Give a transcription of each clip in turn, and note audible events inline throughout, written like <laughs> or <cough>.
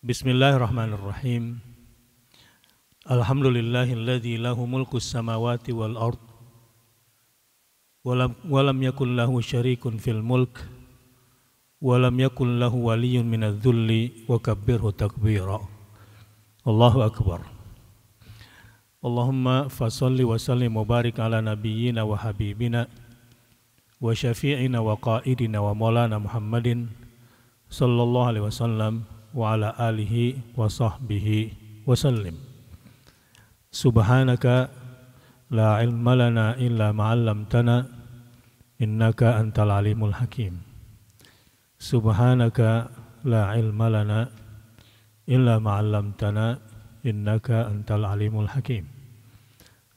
بسم الله الرحمن الرحيم الحمد لله الذي له ملك السماوات والأرض ولم, ولم يكن له شريك في الملك ولم يكن له ولي من الذل وكبره تكبيرا الله أكبر اللهم فصل وسلم وبارك على نبينا وحبيبنا وشفيعنا وقائدنا ومولانا محمد صلى الله عليه وسلم وعلى آله وصحبه وسلم سبحانك لا علم لنا إلا ما علمتنا إنك أنت العليم الحكيم سبحانك لا علم لنا إلا ما علمتنا إنك أنت العليم الحكيم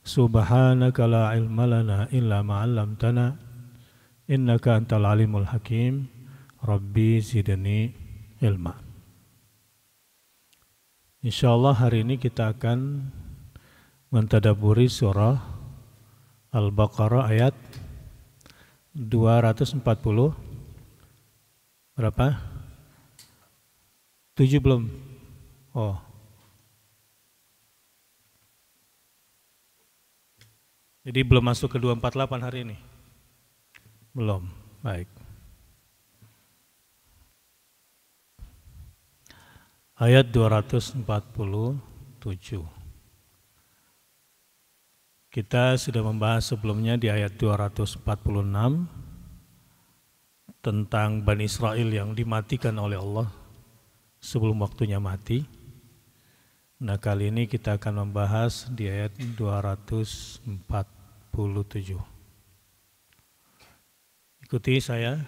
سبحانك لا علم لنا إلا ما علمتنا إنك أنت العليم الحكيم ربي زدني علما Insyaallah hari ini kita akan mentadaburi surah Al-Baqarah ayat 240 berapa? 7 belum? Oh. Jadi belum masuk ke 248 hari ini? Belum. Baik. Ayat 247. Kita sudah membahas sebelumnya di ayat 246 tentang Bani Israel yang dimatikan oleh Allah sebelum waktunya mati. Nah kali ini kita akan membahas di ayat 247. Ikuti saya.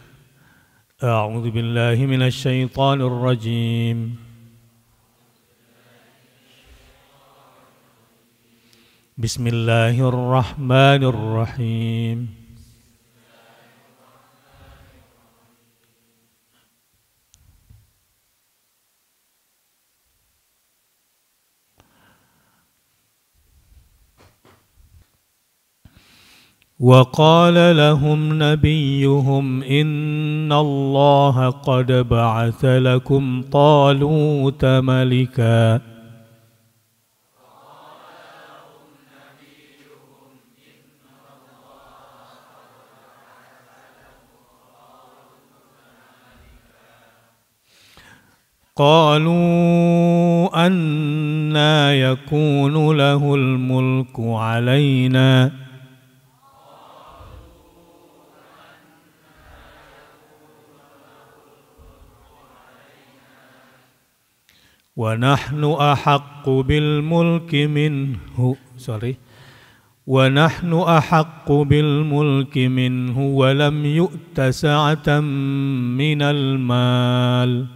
A'udzubillahiminasyaitanirrajim. rajim. بسم الله الرحمن الرحيم وقال لهم نبيهم إن الله قد بعث لكم طالوت ملكاً قالوا أنا يكون له الملك علينا ونحن أحق بالملك منه سوري ونحن أحق بالملك منه ولم يؤت سعة من المال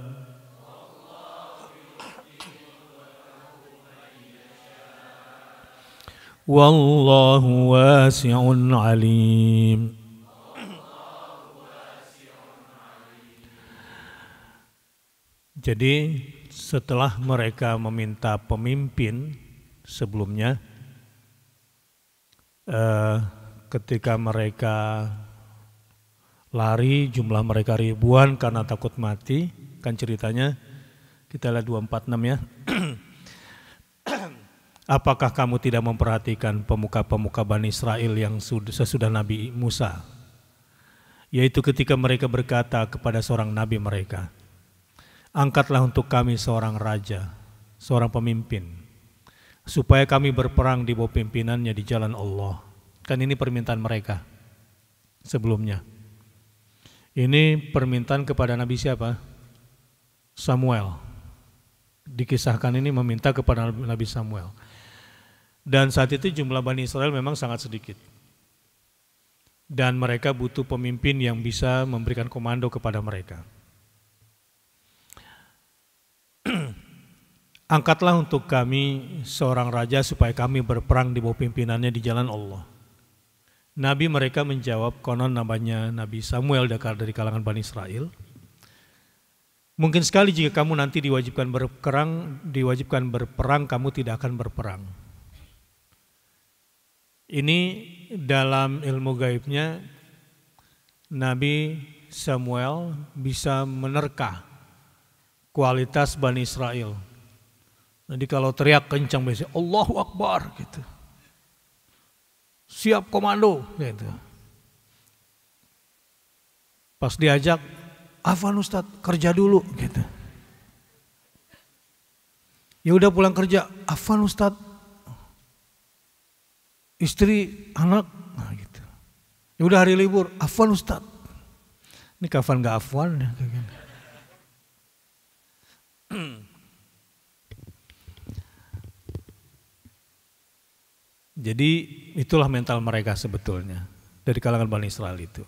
والله واسع عليم Jadi setelah mereka meminta pemimpin sebelumnya, eh, ketika mereka lari jumlah mereka ribuan karena takut mati, kan ceritanya kita lihat 246 ya. <clears throat> Apakah kamu tidak memperhatikan pemuka-pemuka Bani Israel yang sesudah Nabi Musa? Yaitu ketika mereka berkata kepada seorang nabi mereka, Angkatlah untuk kami seorang raja, seorang pemimpin, supaya kami berperang di bawah pimpinannya di jalan Allah. Kan ini permintaan mereka sebelumnya. Ini permintaan kepada Nabi siapa? Samuel. Dikisahkan ini meminta kepada Nabi Samuel. Dan saat itu jumlah Bani Israel memang sangat sedikit. Dan mereka butuh pemimpin yang bisa memberikan komando kepada mereka. <clears throat> Angkatlah untuk kami seorang raja supaya kami berperang di bawah pimpinannya di jalan Allah. Nabi mereka menjawab, konon namanya Nabi Samuel Dakar dari kalangan Bani Israel. Mungkin sekali jika kamu nanti diwajibkan berperang, diwajibkan berperang, kamu tidak akan berperang. Ini dalam ilmu gaibnya Nabi Samuel bisa menerka kualitas Bani Israel. Jadi kalau teriak kencang biasanya Allahu Akbar gitu. Siap komando gitu. Pas diajak, Afan Ustad kerja dulu gitu. Ya udah pulang kerja, Afan Ustadz istri, anak, nah gitu. Ya udah hari libur, afwan Ustaz. Ini kafan gak afwan. Ya? <clears throat> Jadi itulah mental mereka sebetulnya dari kalangan Bani Israel itu.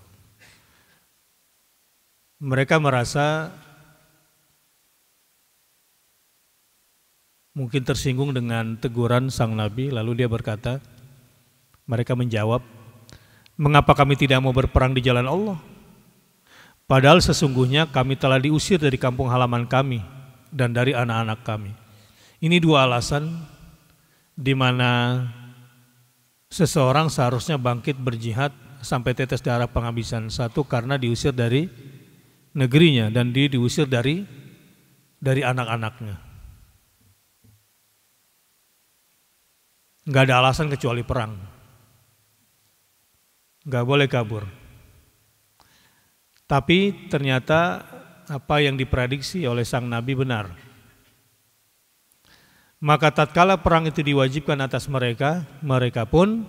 Mereka merasa mungkin tersinggung dengan teguran sang nabi lalu dia berkata, mereka menjawab, "Mengapa kami tidak mau berperang di jalan Allah? Padahal sesungguhnya kami telah diusir dari kampung halaman kami dan dari anak-anak kami." Ini dua alasan di mana seseorang seharusnya bangkit berjihad sampai tetes darah penghabisan. Satu karena diusir dari negerinya dan dia diusir dari dari anak-anaknya. Enggak ada alasan kecuali perang nggak boleh kabur. Tapi ternyata apa yang diprediksi oleh sang nabi benar. Maka tatkala perang itu diwajibkan atas mereka, mereka pun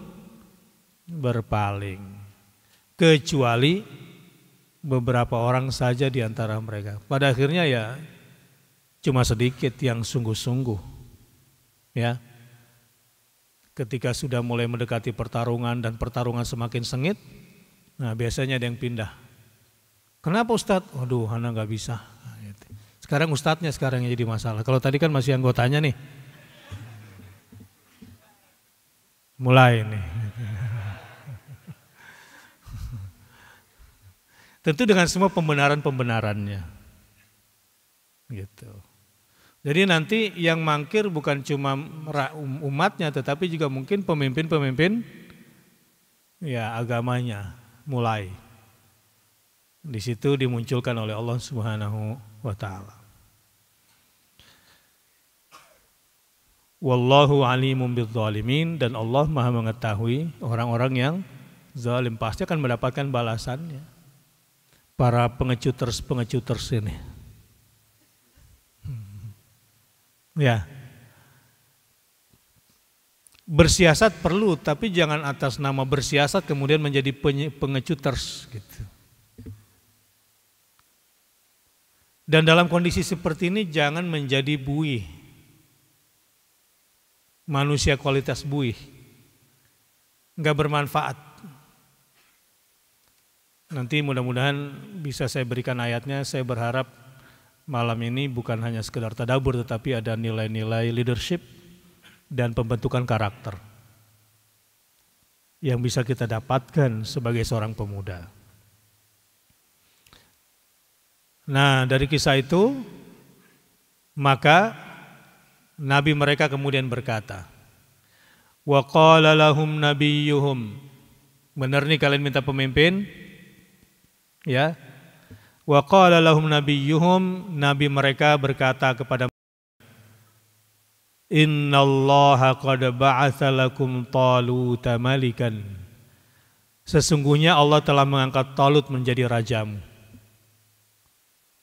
berpaling. Kecuali beberapa orang saja di antara mereka. Pada akhirnya ya cuma sedikit yang sungguh-sungguh. Ya ketika sudah mulai mendekati pertarungan dan pertarungan semakin sengit, nah biasanya ada yang pindah. Kenapa Ustadz? Waduh, Hana nggak bisa. Nah, gitu. Sekarang Ustadznya sekarang yang jadi masalah. Kalau tadi kan masih anggotanya nih. Mulai nih. Tentu dengan semua pembenaran-pembenarannya. Gitu. Jadi nanti yang mangkir bukan cuma umatnya tetapi juga mungkin pemimpin-pemimpin ya agamanya mulai. Di situ dimunculkan oleh Allah Subhanahu wa taala. Wallahu alimun bidzalimin dan Allah Maha mengetahui orang-orang yang zalim pasti akan mendapatkan balasannya. Para pengecuters-pengecuters ini. Ya. Bersiasat perlu, tapi jangan atas nama bersiasat kemudian menjadi pengecuters gitu. Dan dalam kondisi seperti ini jangan menjadi buih. Manusia kualitas buih. Enggak bermanfaat. Nanti mudah-mudahan bisa saya berikan ayatnya, saya berharap malam ini bukan hanya sekedar tadabur tetapi ada nilai-nilai leadership dan pembentukan karakter yang bisa kita dapatkan sebagai seorang pemuda. Nah, dari kisah itu maka nabi mereka kemudian berkata, "Wa qala lahum nabiyyuhum" Benar nih kalian minta pemimpin? Ya. Wa qala lahum nabiyyuhum nabi mereka berkata kepada Inna Allah qad ba'atha lakum Taluta malikan Sesungguhnya Allah telah mengangkat Talut menjadi rajamu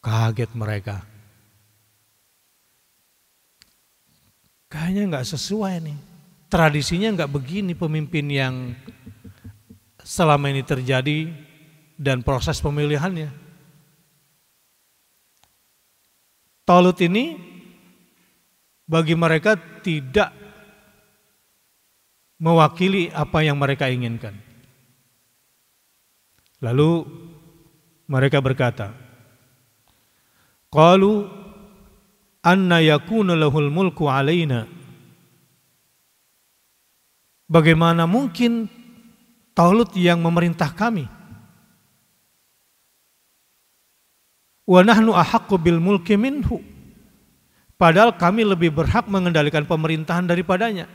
Kaget mereka Kayaknya nggak sesuai nih Tradisinya nggak begini pemimpin yang selama ini terjadi dan proses pemilihannya Tolut ini bagi mereka tidak mewakili apa yang mereka inginkan. Lalu mereka berkata, Qalu anna yakunu lahul mulku alaina. Bagaimana mungkin Talut yang memerintah kami? Wa nahnu ahaqqu bil mulki minhu. Padahal kami lebih berhak mengendalikan pemerintahan daripadanya.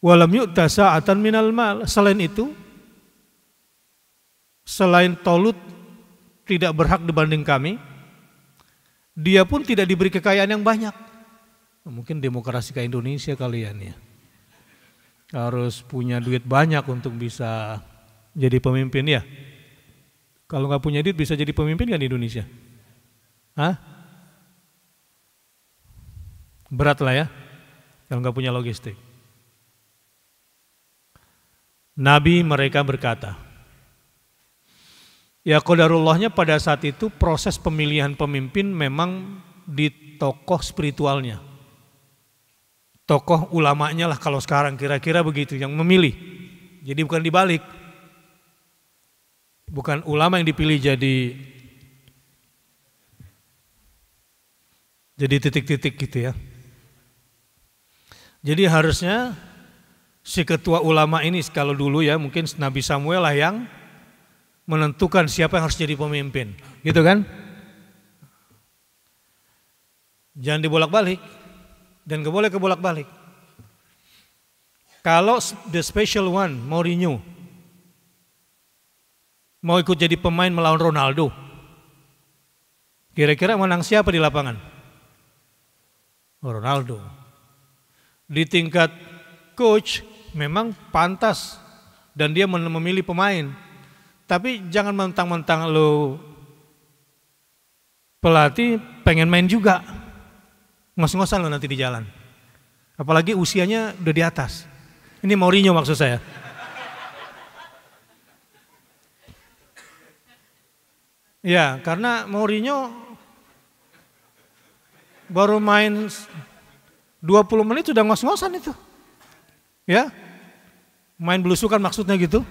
Walam yu'ta sa'atan minal mal. Selain itu, selain Tolut tidak berhak dibanding kami, dia pun tidak diberi kekayaan yang banyak. Mungkin demokrasi ke Indonesia kalian ya. Harus punya duit banyak untuk bisa jadi pemimpin ya. Kalau nggak punya duit bisa jadi pemimpin kan di Indonesia? Hah? Berat lah ya, kalau nggak punya logistik. Nabi mereka berkata, ya kodarullahnya pada saat itu proses pemilihan pemimpin memang di tokoh spiritualnya. Tokoh ulamanya lah kalau sekarang kira-kira begitu yang memilih. Jadi bukan dibalik bukan ulama yang dipilih jadi jadi titik-titik gitu ya. Jadi harusnya si ketua ulama ini kalau dulu ya mungkin Nabi Samuel lah yang menentukan siapa yang harus jadi pemimpin, gitu kan? Jangan dibolak-balik dan gak boleh kebolak-balik. Kalau the special one Mourinho Mau ikut jadi pemain melawan Ronaldo. Kira-kira menang siapa di lapangan? Ronaldo. Di tingkat coach memang pantas dan dia memilih pemain. Tapi jangan mentang-mentang lo pelatih pengen main juga. Ngos-ngosan lo nanti di jalan. Apalagi usianya udah di atas. Ini Mourinho maksud saya. Ya, karena Mourinho baru main 20 menit sudah ngos-ngosan itu. Ya. Main belusukan maksudnya gitu.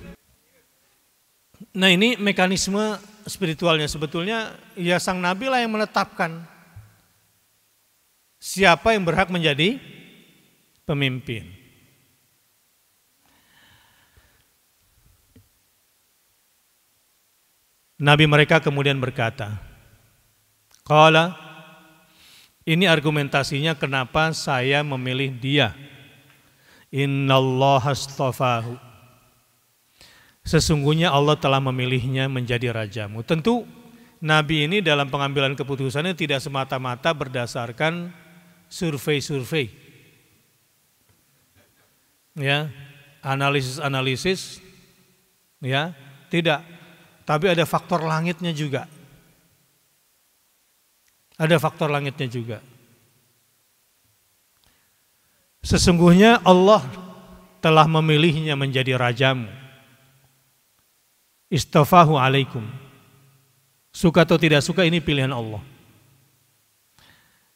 Nah, ini mekanisme spiritualnya sebetulnya ya sang nabi lah yang menetapkan siapa yang berhak menjadi pemimpin. Nabi mereka kemudian berkata, Kala, ini argumentasinya kenapa saya memilih dia. Inna Allah astafahu. Sesungguhnya Allah telah memilihnya menjadi rajamu. Tentu Nabi ini dalam pengambilan keputusannya tidak semata-mata berdasarkan survei-survei. Ya, analisis-analisis ya, tidak tapi ada faktor langitnya juga. Ada faktor langitnya juga. Sesungguhnya Allah telah memilihnya menjadi rajamu. Istafahu alaikum. Suka atau tidak suka ini pilihan Allah.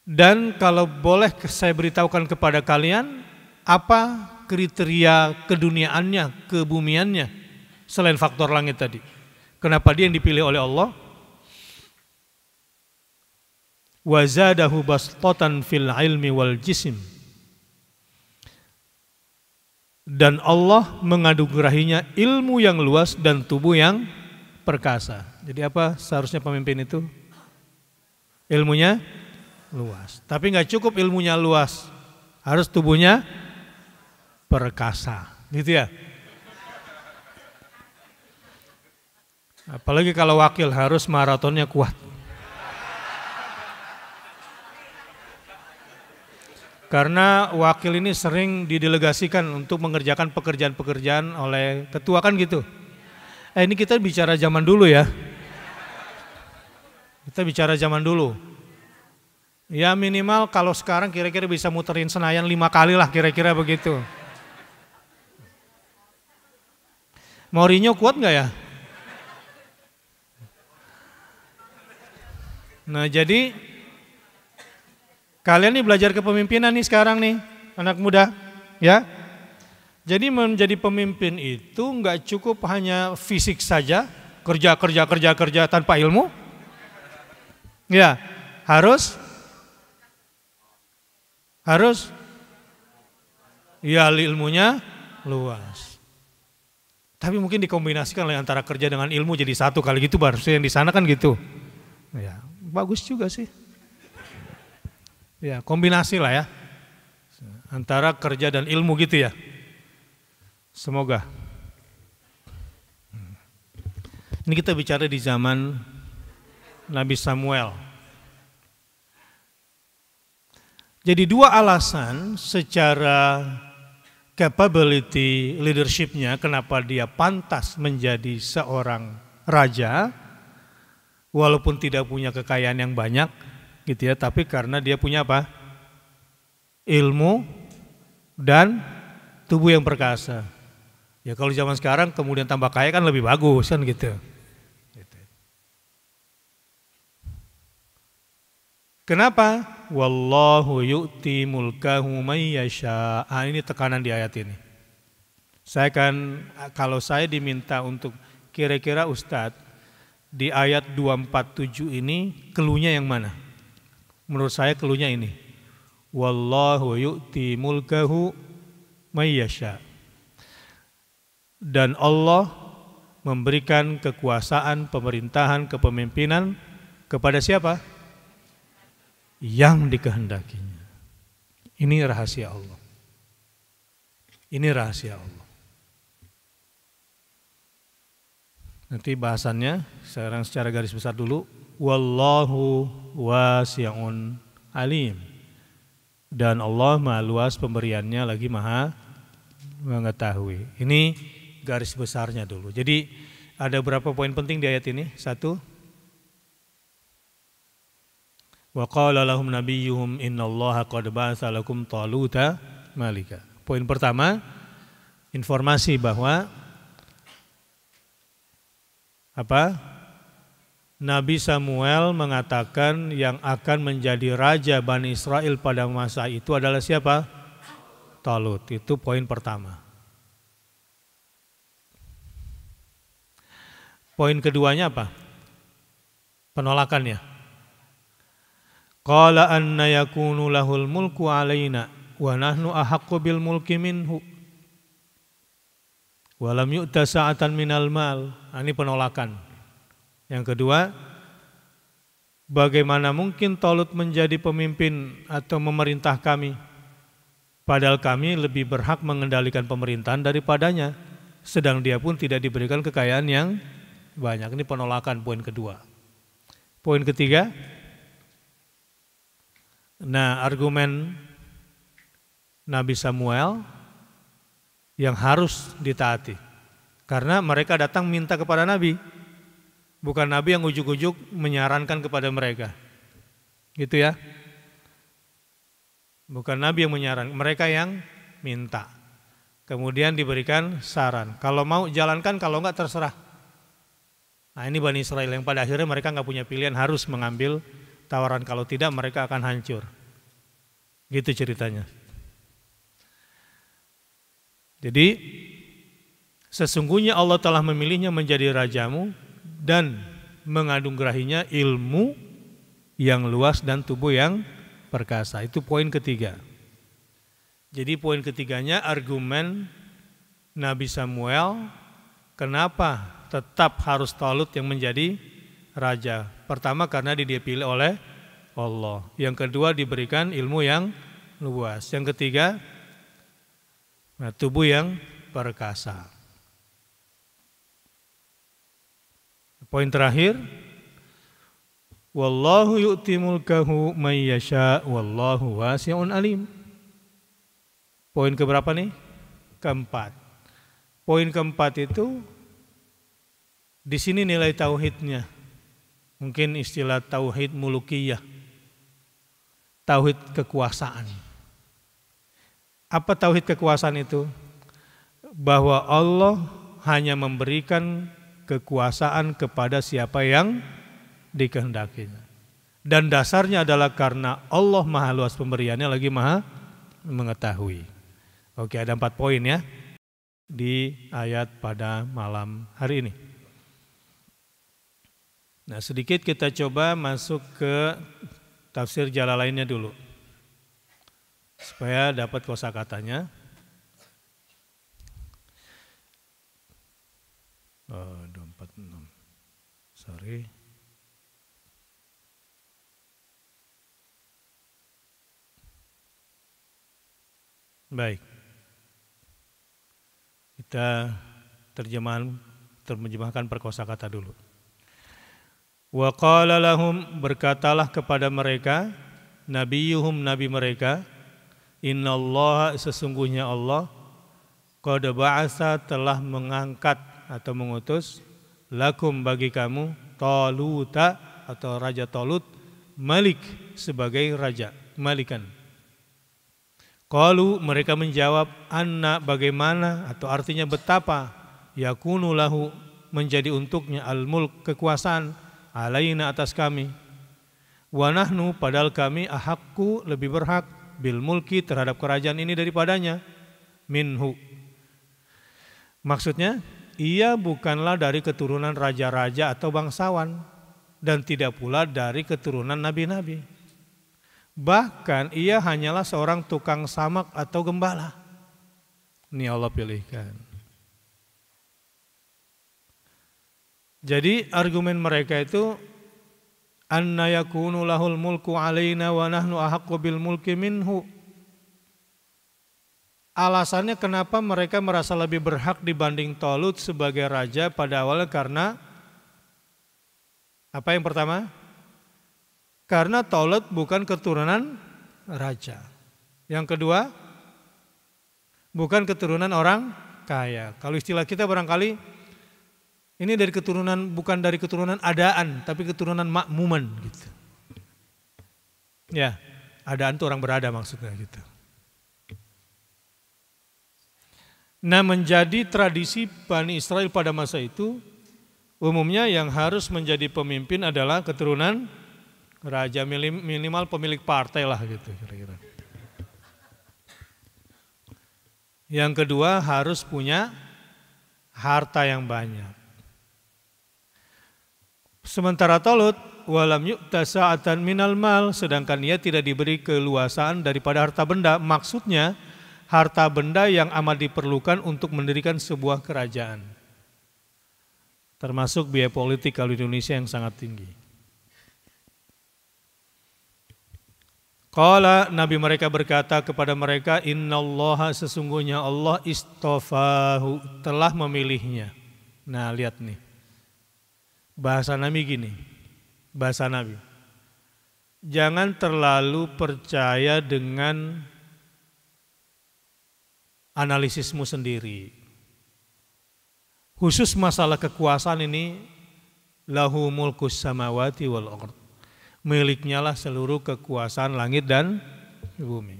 Dan kalau boleh saya beritahukan kepada kalian apa kriteria keduniaannya, kebumiannya selain faktor langit tadi. Kenapa dia yang dipilih oleh Allah? Wazadahu bastatan fil ilmi wal jisim. Dan Allah mengadugerahinya ilmu yang luas dan tubuh yang perkasa. Jadi apa seharusnya pemimpin itu? Ilmunya luas. Tapi nggak cukup ilmunya luas. Harus tubuhnya perkasa. Gitu ya. Apalagi kalau wakil harus maratonnya kuat. Karena wakil ini sering didelegasikan untuk mengerjakan pekerjaan-pekerjaan oleh ketua kan gitu. Eh ini kita bicara zaman dulu ya. Kita bicara zaman dulu. Ya minimal kalau sekarang kira-kira bisa muterin Senayan lima kali lah kira-kira begitu. Mourinho kuat nggak ya? Nah jadi kalian nih belajar kepemimpinan nih sekarang nih anak muda ya. Jadi menjadi pemimpin itu nggak cukup hanya fisik saja kerja kerja kerja kerja tanpa ilmu. Ya harus harus ya ilmunya luas. Tapi mungkin dikombinasikan antara kerja dengan ilmu jadi satu kali gitu baru yang di sana kan gitu. Ya, bagus juga sih. Ya, kombinasi lah ya. Antara kerja dan ilmu gitu ya. Semoga. Ini kita bicara di zaman Nabi Samuel. Jadi dua alasan secara capability leadershipnya kenapa dia pantas menjadi seorang raja walaupun tidak punya kekayaan yang banyak gitu ya, tapi karena dia punya apa? ilmu dan tubuh yang perkasa. Ya kalau zaman sekarang kemudian tambah kaya kan lebih bagus kan gitu. gitu. Kenapa? Wallahu yu'ti mulkahu mayyasha. Ah, ini tekanan di ayat ini. Saya kan kalau saya diminta untuk kira-kira ustadz di ayat 247 ini keluhnya yang mana? Menurut saya keluhnya ini. Wallahu yu'ti mulkahu mayyasha. Dan Allah memberikan kekuasaan, pemerintahan, kepemimpinan kepada siapa? Yang dikehendakinya. Ini rahasia Allah. Ini rahasia Allah. Nanti bahasannya sekarang secara garis besar dulu. Wallahu wasi'un alim. Dan Allah maha luas pemberiannya lagi maha mengetahui. Ini garis besarnya dulu. Jadi ada berapa poin penting di ayat ini? Satu. Wa qala lahum nabiyyuhum innallaha qad ba'atsa lakum taluta malika. Poin pertama, informasi bahwa apa Nabi Samuel mengatakan yang akan menjadi raja Bani Israel pada masa itu adalah siapa? Talut. Itu poin pertama. Poin keduanya apa? Penolakannya. Qala anna yakunu lahul mulku alaina wa nahnu ahaqqu bil mulki minhu Walam yu'da sa'atan minal mal. Nah, ini penolakan. Yang kedua, bagaimana mungkin Tolut menjadi pemimpin atau memerintah kami? Padahal kami lebih berhak mengendalikan pemerintahan daripadanya. Sedang dia pun tidak diberikan kekayaan yang banyak. Ini penolakan poin kedua. Poin ketiga, nah argumen Nabi Samuel yang harus ditaati. Karena mereka datang minta kepada Nabi. Bukan Nabi yang ujuk-ujuk menyarankan kepada mereka. Gitu ya. Bukan Nabi yang menyarankan, mereka yang minta. Kemudian diberikan saran. Kalau mau jalankan, kalau enggak terserah. Nah ini Bani Israel yang pada akhirnya mereka nggak punya pilihan harus mengambil tawaran. Kalau tidak mereka akan hancur. Gitu ceritanya. Jadi sesungguhnya Allah telah memilihnya menjadi rajamu dan mengandung gerahinya ilmu yang luas dan tubuh yang perkasa. Itu poin ketiga. Jadi poin ketiganya argumen Nabi Samuel kenapa tetap harus Talut yang menjadi raja. Pertama karena dia dipilih oleh Allah. Yang kedua diberikan ilmu yang luas. Yang ketiga Nah, tubuh yang perkasa. Poin terakhir, wallahu yu'ti mulkahu may yasha wallahu wasi'un alim. Poin keberapa nih? Keempat. Poin keempat itu di sini nilai tauhidnya. Mungkin istilah tauhid mulukiyah. Tauhid kekuasaan. Apa tauhid kekuasaan itu? Bahwa Allah hanya memberikan kekuasaan kepada siapa yang dikehendakinya. Dan dasarnya adalah karena Allah maha luas pemberiannya lagi maha mengetahui. Oke ada empat poin ya di ayat pada malam hari ini. Nah sedikit kita coba masuk ke tafsir jala lainnya dulu supaya dapat kosa katanya eh, dua empat enam Sorry. Baik. Kita terjemahan terjemahkan perkosa kata dulu. Wa qala lahum berkatalah kepada mereka nabiyuhum nabi mereka Allah sesungguhnya Allah Qada ba'asa telah mengangkat atau mengutus lakum bagi kamu Taluta atau raja Talut Malik sebagai raja Malikan. Kalu mereka menjawab anna bagaimana atau artinya betapa Yakunulahu menjadi untuknya al-mulk kekuasaan alaina atas kami. wanahnu padahal kami ahakku lebih berhak bil mulki terhadap kerajaan ini daripadanya minhu. Maksudnya ia bukanlah dari keturunan raja-raja atau bangsawan dan tidak pula dari keturunan nabi-nabi. Bahkan ia hanyalah seorang tukang samak atau gembala. Ini Allah pilihkan. Jadi argumen mereka itu anna yakunu lahul mulku alaina wa nahnu ahaqqu bil mulki minhu Alasannya kenapa mereka merasa lebih berhak dibanding Tolut sebagai raja pada awalnya karena apa yang pertama? Karena Tolut bukan keturunan raja. Yang kedua, bukan keturunan orang kaya. Kalau istilah kita barangkali ini dari keturunan bukan dari keturunan adaan, tapi keturunan makmuman gitu. Ya, adaan itu orang berada maksudnya gitu. Nah menjadi tradisi Bani Israel pada masa itu umumnya yang harus menjadi pemimpin adalah keturunan raja minimal pemilik partai lah gitu kira-kira. Yang kedua harus punya harta yang banyak. Sementara Talut walam yu'ta sa'atan minal mal sedangkan ia tidak diberi keluasaan daripada harta benda. Maksudnya harta benda yang amat diperlukan untuk mendirikan sebuah kerajaan. Termasuk biaya politik kalau Indonesia yang sangat tinggi. Kala Nabi mereka berkata kepada mereka, Inna Allah sesungguhnya Allah istofahu, telah memilihnya. Nah lihat nih, Bahasa Nabi gini, bahasa Nabi. Jangan terlalu percaya dengan analisismu sendiri. Khusus masalah kekuasaan ini lahu mulkus samawati wal -ord. Miliknya lah seluruh kekuasaan langit dan bumi.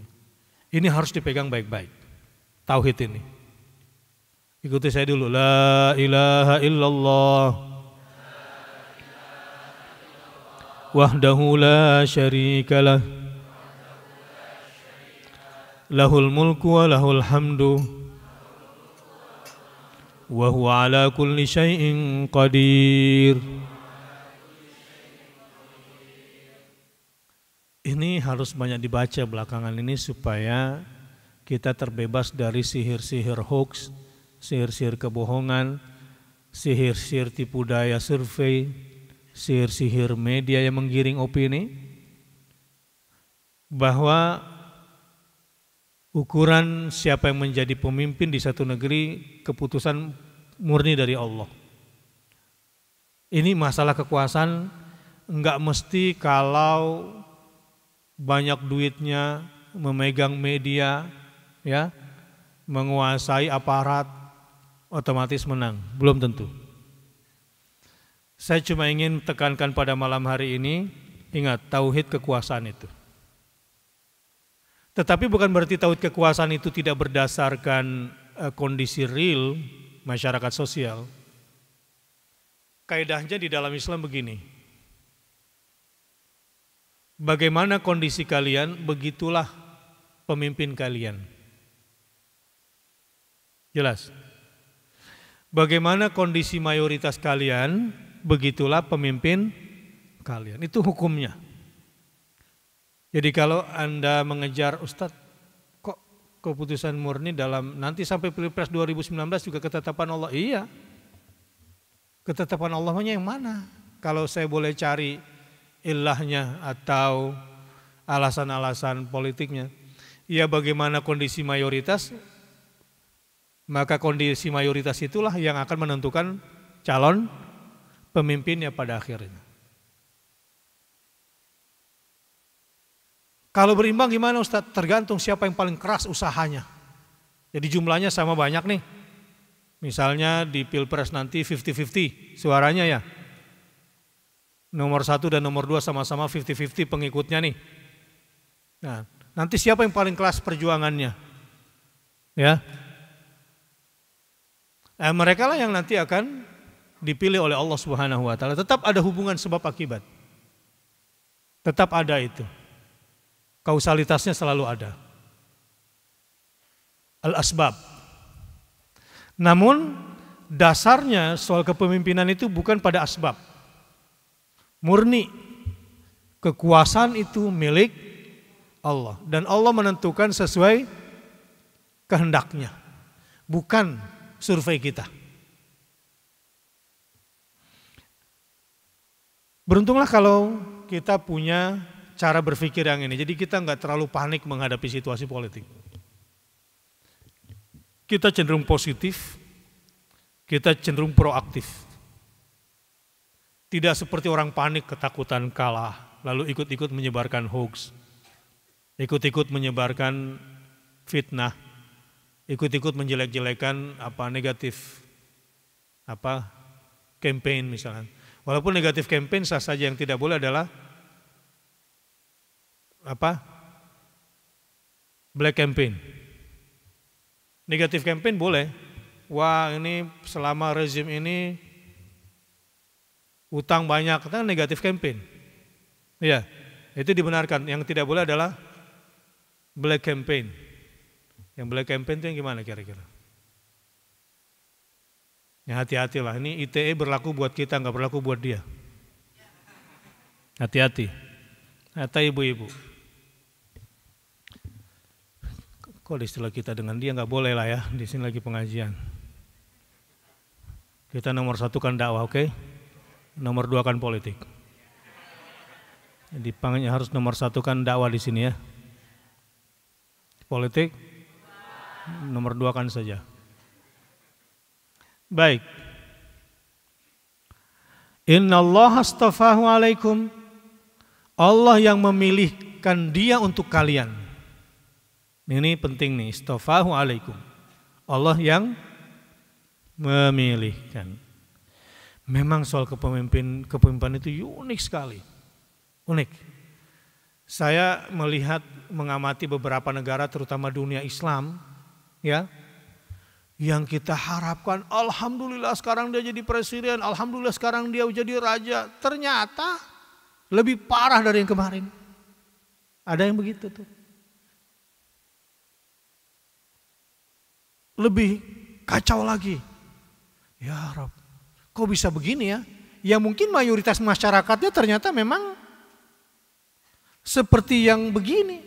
Ini harus dipegang baik-baik. Tauhid ini. Ikuti saya dulu. La ilaha illallah. وحده لا شريك له له الملك وله الحمد وهو على كل شيء قدير Ini harus banyak dibaca belakangan ini supaya kita terbebas dari sihir-sihir hoax, sihir-sihir kebohongan, sihir-sihir tipu daya survei, sihir-sihir media yang menggiring opini bahwa ukuran siapa yang menjadi pemimpin di satu negeri keputusan murni dari Allah. Ini masalah kekuasaan enggak mesti kalau banyak duitnya, memegang media, ya, menguasai aparat otomatis menang, belum tentu. Saya cuma ingin tekankan pada malam hari ini, ingat tauhid kekuasaan itu. Tetapi bukan berarti tauhid kekuasaan itu tidak berdasarkan eh, kondisi real masyarakat sosial. Kaidahnya di dalam Islam begini. Bagaimana kondisi kalian, begitulah pemimpin kalian. Jelas. Bagaimana kondisi mayoritas kalian, begitulah pemimpin kalian. Itu hukumnya. Jadi kalau Anda mengejar Ustadz, kok keputusan murni dalam nanti sampai Pilpres 2019 juga ketetapan Allah? Iya. Ketetapan Allahnya yang mana? Kalau saya boleh cari ilahnya atau alasan-alasan politiknya. Ya bagaimana kondisi mayoritas, maka kondisi mayoritas itulah yang akan menentukan calon pemimpinnya pada akhirnya. Kalau berimbang gimana Ustaz? Tergantung siapa yang paling keras usahanya. Jadi jumlahnya sama banyak nih. Misalnya di Pilpres nanti 50-50 suaranya ya. Nomor satu dan nomor dua sama-sama 50-50 pengikutnya nih. Nah, nanti siapa yang paling keras perjuangannya? Ya. Eh, mereka lah yang nanti akan dipilih oleh Allah Subhanahu wa taala, tetap ada hubungan sebab akibat. Tetap ada itu. Kausalitasnya selalu ada. Al-asbab. Namun dasarnya soal kepemimpinan itu bukan pada asbab. Murni kekuasaan itu milik Allah dan Allah menentukan sesuai kehendaknya. Bukan survei kita. Beruntunglah kalau kita punya cara berpikir yang ini. Jadi kita nggak terlalu panik menghadapi situasi politik. Kita cenderung positif, kita cenderung proaktif. Tidak seperti orang panik ketakutan kalah, lalu ikut-ikut menyebarkan hoax, ikut-ikut menyebarkan fitnah, ikut-ikut menjelek-jelekan apa negatif apa campaign misalnya Walaupun negatif campaign sah saja yang tidak boleh adalah apa? Black campaign. Negatif campaign boleh. Wah ini selama rezim ini utang banyak, kan negatif campaign. Iya, itu dibenarkan. Yang tidak boleh adalah black campaign. Yang black campaign itu yang gimana kira-kira? Ya hati-hatilah, ini ITE berlaku buat kita, nggak berlaku buat dia. Hati-hati. Kata ibu-ibu. Kok istilah kita dengan dia nggak boleh lah ya, di sini lagi pengajian. Kita nomor satu kan dakwah, oke? Okay? Nomor dua kan politik. Jadi harus nomor satu kan dakwah di sini ya. Politik nomor dua kan saja. Baik. Inna Allah astafahu alaikum. Allah yang memilihkan dia untuk kalian. Ini penting nih, astafahu alaikum. Allah yang memilihkan. Memang soal kepemimpin kepemimpinan itu unik sekali. Unik. Saya melihat mengamati beberapa negara terutama dunia Islam ya yang kita harapkan alhamdulillah sekarang dia jadi presiden, alhamdulillah sekarang dia jadi raja. Ternyata lebih parah dari yang kemarin. Ada yang begitu tuh. Lebih kacau lagi. Ya Rob, kok bisa begini ya? Ya mungkin mayoritas masyarakatnya ternyata memang seperti yang begini.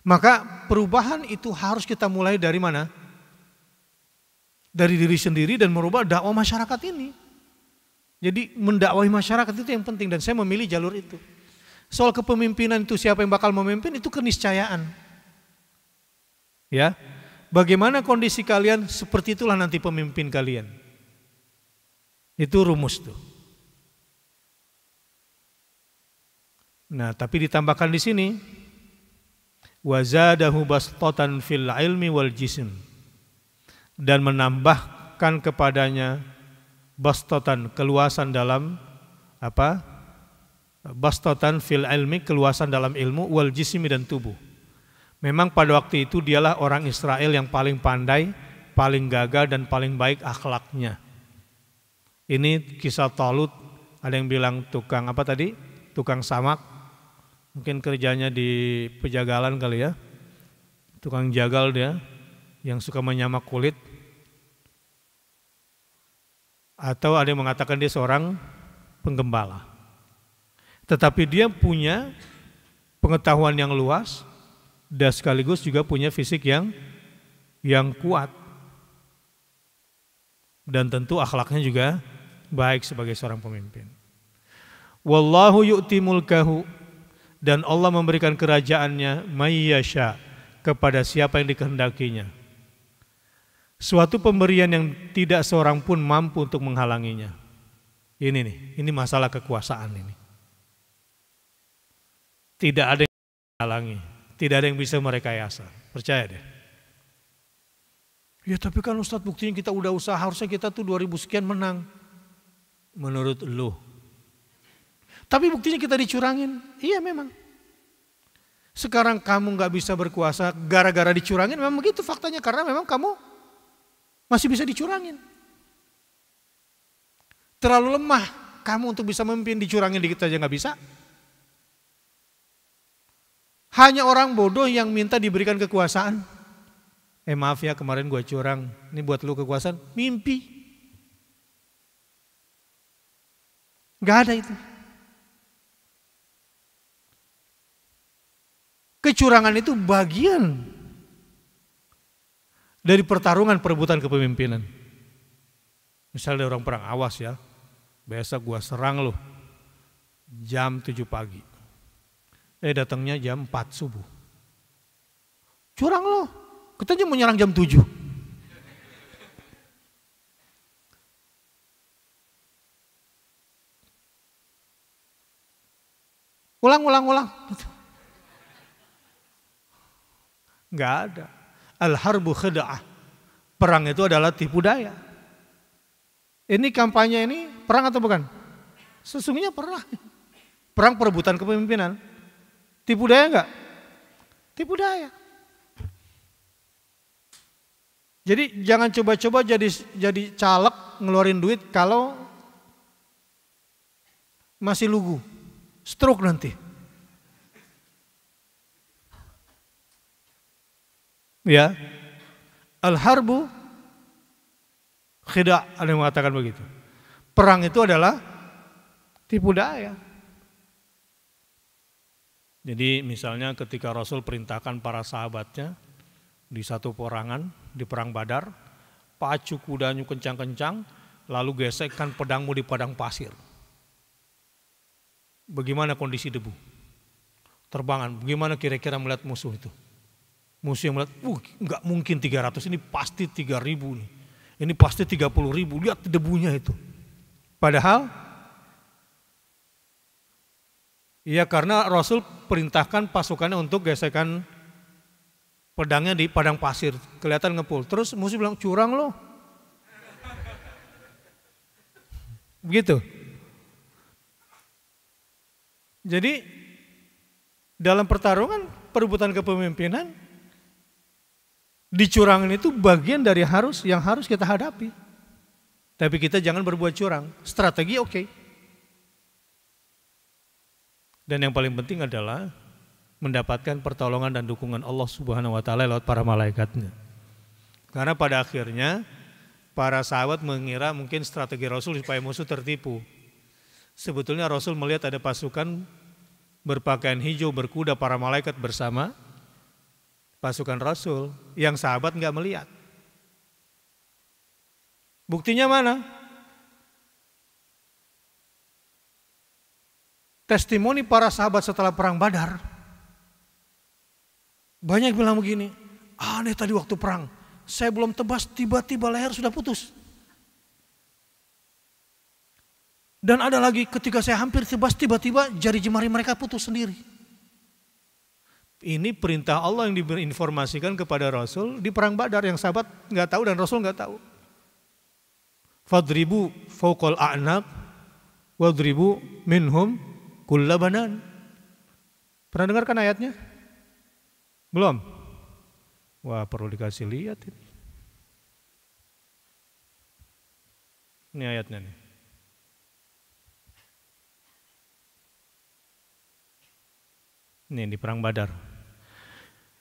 Maka perubahan itu harus kita mulai dari mana? Dari diri sendiri dan merubah dakwah masyarakat ini. Jadi mendakwahi masyarakat itu yang penting dan saya memilih jalur itu. Soal kepemimpinan itu siapa yang bakal memimpin itu keniscayaan. Ya. Bagaimana kondisi kalian seperti itulah nanti pemimpin kalian. Itu rumus tuh. Nah, tapi ditambahkan di sini wa zadahu bastatan fil ilmi wal jism dan menambahkan kepadanya bastatan keluasan dalam apa bastatan fil ilmi keluasan dalam ilmu wal jismi dan tubuh memang pada waktu itu dialah orang Israel yang paling pandai paling gagah dan paling baik akhlaknya ini kisah Talut ada yang bilang tukang apa tadi tukang samak Mungkin kerjanya di pejagalan kali ya. Tukang jagal dia yang suka menyamak kulit. Atau ada yang mengatakan dia seorang penggembala. Tetapi dia punya pengetahuan yang luas dan sekaligus juga punya fisik yang yang kuat. Dan tentu akhlaknya juga baik sebagai seorang pemimpin. Wallahu yu'ti mulkahu dan Allah memberikan kerajaannya mayyasha kepada siapa yang dikehendakinya. Suatu pemberian yang tidak seorang pun mampu untuk menghalanginya. Ini nih, ini masalah kekuasaan ini. Tidak ada yang menghalangi, tidak ada yang bisa merekayasa. Percaya deh. Ya tapi kan Ustadz buktinya kita udah usaha harusnya kita tuh 2000 sekian menang. Menurut lu, tapi buktinya kita dicurangin. Iya memang. Sekarang kamu nggak bisa berkuasa gara-gara dicurangin. Memang begitu faktanya karena memang kamu masih bisa dicurangin. Terlalu lemah kamu untuk bisa memimpin dicurangin dikit aja nggak bisa. Hanya orang bodoh yang minta diberikan kekuasaan. Eh maaf ya kemarin gue curang. Ini buat lu kekuasaan. Mimpi. Gak ada itu. Kecurangan itu bagian dari pertarungan perebutan kepemimpinan. Misalnya orang perang awas ya, biasa gua serang loh jam 7 pagi. Eh datangnya jam 4 subuh. Curang loh, kita aja mau nyerang jam 7. Ulang, ulang, ulang. Enggak ada. Al-harbu khada'ah. Perang itu adalah tipu daya. Ini kampanye ini perang atau bukan? Sesungguhnya perang. Perang perebutan kepemimpinan. Tipu daya enggak? Tipu daya. Jadi jangan coba-coba jadi jadi caleg ngeluarin duit kalau masih lugu. Stroke nanti. Ya. Al-harbu khida' ada yang mengatakan begitu. Perang itu adalah tipu daya. Jadi misalnya ketika Rasul perintahkan para sahabatnya di satu perangan, di perang badar, pacu kudanya kencang-kencang, lalu gesekkan pedangmu di padang pasir. Bagaimana kondisi debu? Terbangan, bagaimana kira-kira melihat musuh itu? Museum melihat, uh, nggak mungkin 300, ini pasti 3000 nih. Ini pasti 30 ribu, lihat debunya itu. Padahal, ya karena Rasul perintahkan pasukannya untuk gesekan pedangnya di padang pasir. Kelihatan ngepul. Terus musuh bilang, curang loh. Begitu. Jadi dalam pertarungan perebutan kepemimpinan Dicurangin itu bagian dari harus yang harus kita hadapi. Tapi kita jangan berbuat curang. Strategi oke. Okay. Dan yang paling penting adalah mendapatkan pertolongan dan dukungan Allah Subhanahu wa taala lewat para malaikatnya. Karena pada akhirnya para sahabat mengira mungkin strategi Rasul supaya musuh tertipu. Sebetulnya Rasul melihat ada pasukan berpakaian hijau berkuda para malaikat bersama pasukan Rasul yang sahabat nggak melihat. Buktinya mana? Testimoni para sahabat setelah perang Badar. Banyak bilang begini, aneh tadi waktu perang, saya belum tebas, tiba-tiba leher sudah putus. Dan ada lagi ketika saya hampir tebas, tiba-tiba jari jemari mereka putus sendiri. Ini perintah Allah yang diinformasikan kepada Rasul di perang Badar yang sahabat nggak tahu dan Rasul nggak tahu. Fadribu fokol anak, wadribu minhum kullabanan. Pernah dengarkan ayatnya? Belum? Wah perlu dikasih lihat ini. Ini ayatnya nih. Ini di perang Badar.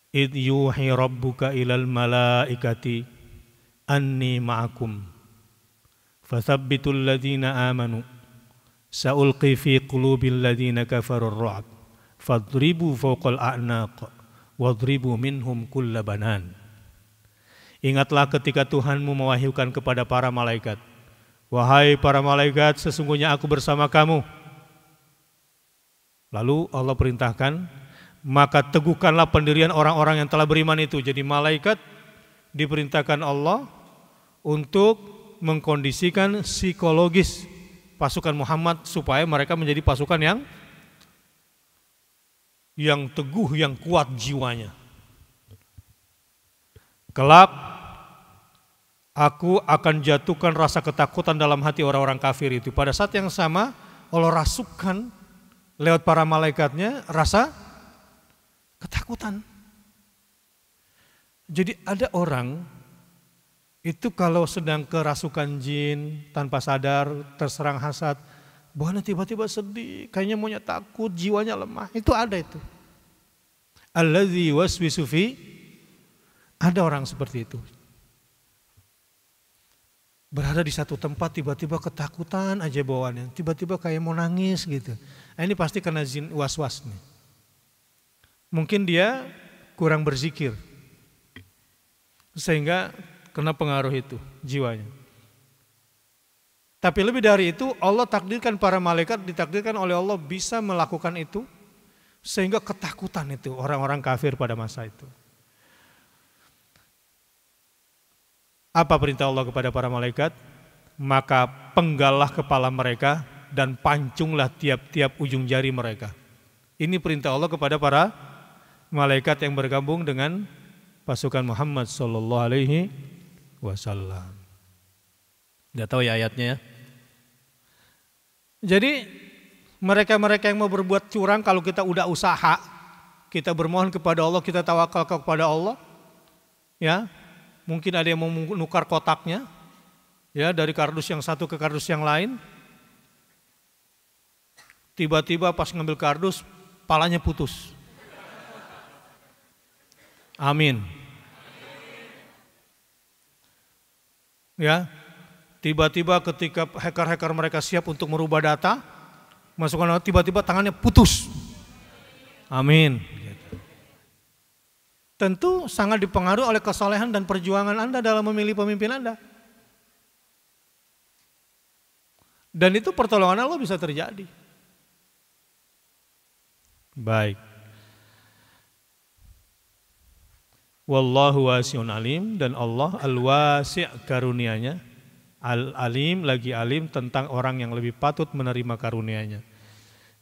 Id yuhi rabbuka ilal malaikati anni ma'akum Fathabbitul ladhina amanu Sa'ulqi fi qulubil ladhina kafarur ru'ab Fadribu fawqal a'naq Wadribu minhum kulla banan Ingatlah ketika Tuhanmu mewahyukan kepada para malaikat Wahai para malaikat sesungguhnya aku bersama kamu Lalu Allah perintahkan maka teguhkanlah pendirian orang-orang yang telah beriman itu. Jadi malaikat diperintahkan Allah untuk mengkondisikan psikologis pasukan Muhammad supaya mereka menjadi pasukan yang yang teguh, yang kuat jiwanya. Kelak aku akan jatuhkan rasa ketakutan dalam hati orang-orang kafir itu. Pada saat yang sama Allah rasukkan lewat para malaikatnya rasa Ketakutan. Jadi ada orang itu kalau sedang kerasukan jin tanpa sadar terserang hasad, buahnya tiba-tiba sedih, kayaknya maunya takut, jiwanya lemah. Itu ada itu. Alladzi waswisu fi ada orang seperti itu. Berada di satu tempat tiba-tiba ketakutan aja bawaannya, tiba-tiba kayak mau nangis gitu. Nah, ini pasti karena jin was-was nih. Mungkin dia kurang berzikir. Sehingga kena pengaruh itu jiwanya. Tapi lebih dari itu Allah takdirkan para malaikat ditakdirkan oleh Allah bisa melakukan itu sehingga ketakutan itu orang-orang kafir pada masa itu. Apa perintah Allah kepada para malaikat? Maka penggalah kepala mereka dan pancunglah tiap-tiap ujung jari mereka. Ini perintah Allah kepada para malaikat yang bergabung dengan pasukan Muhammad sallallahu alaihi wasallam. Tidak tahu ya ayatnya ya. Jadi mereka-mereka yang mau berbuat curang kalau kita udah usaha, kita bermohon kepada Allah, kita tawakal kepada Allah, ya mungkin ada yang mau nukar kotaknya, ya dari kardus yang satu ke kardus yang lain. Tiba-tiba pas ngambil kardus, palanya putus. Amin. Ya, tiba-tiba ketika hacker-hacker mereka siap untuk merubah data, masukkan tiba-tiba tangannya putus. Amin. Tentu sangat dipengaruhi oleh kesalehan dan perjuangan Anda dalam memilih pemimpin Anda. Dan itu pertolongan Allah bisa terjadi. Baik. Wallahu wasi'un alim dan Allah al-wasi' karunianya al-alim lagi alim tentang orang yang lebih patut menerima karunianya.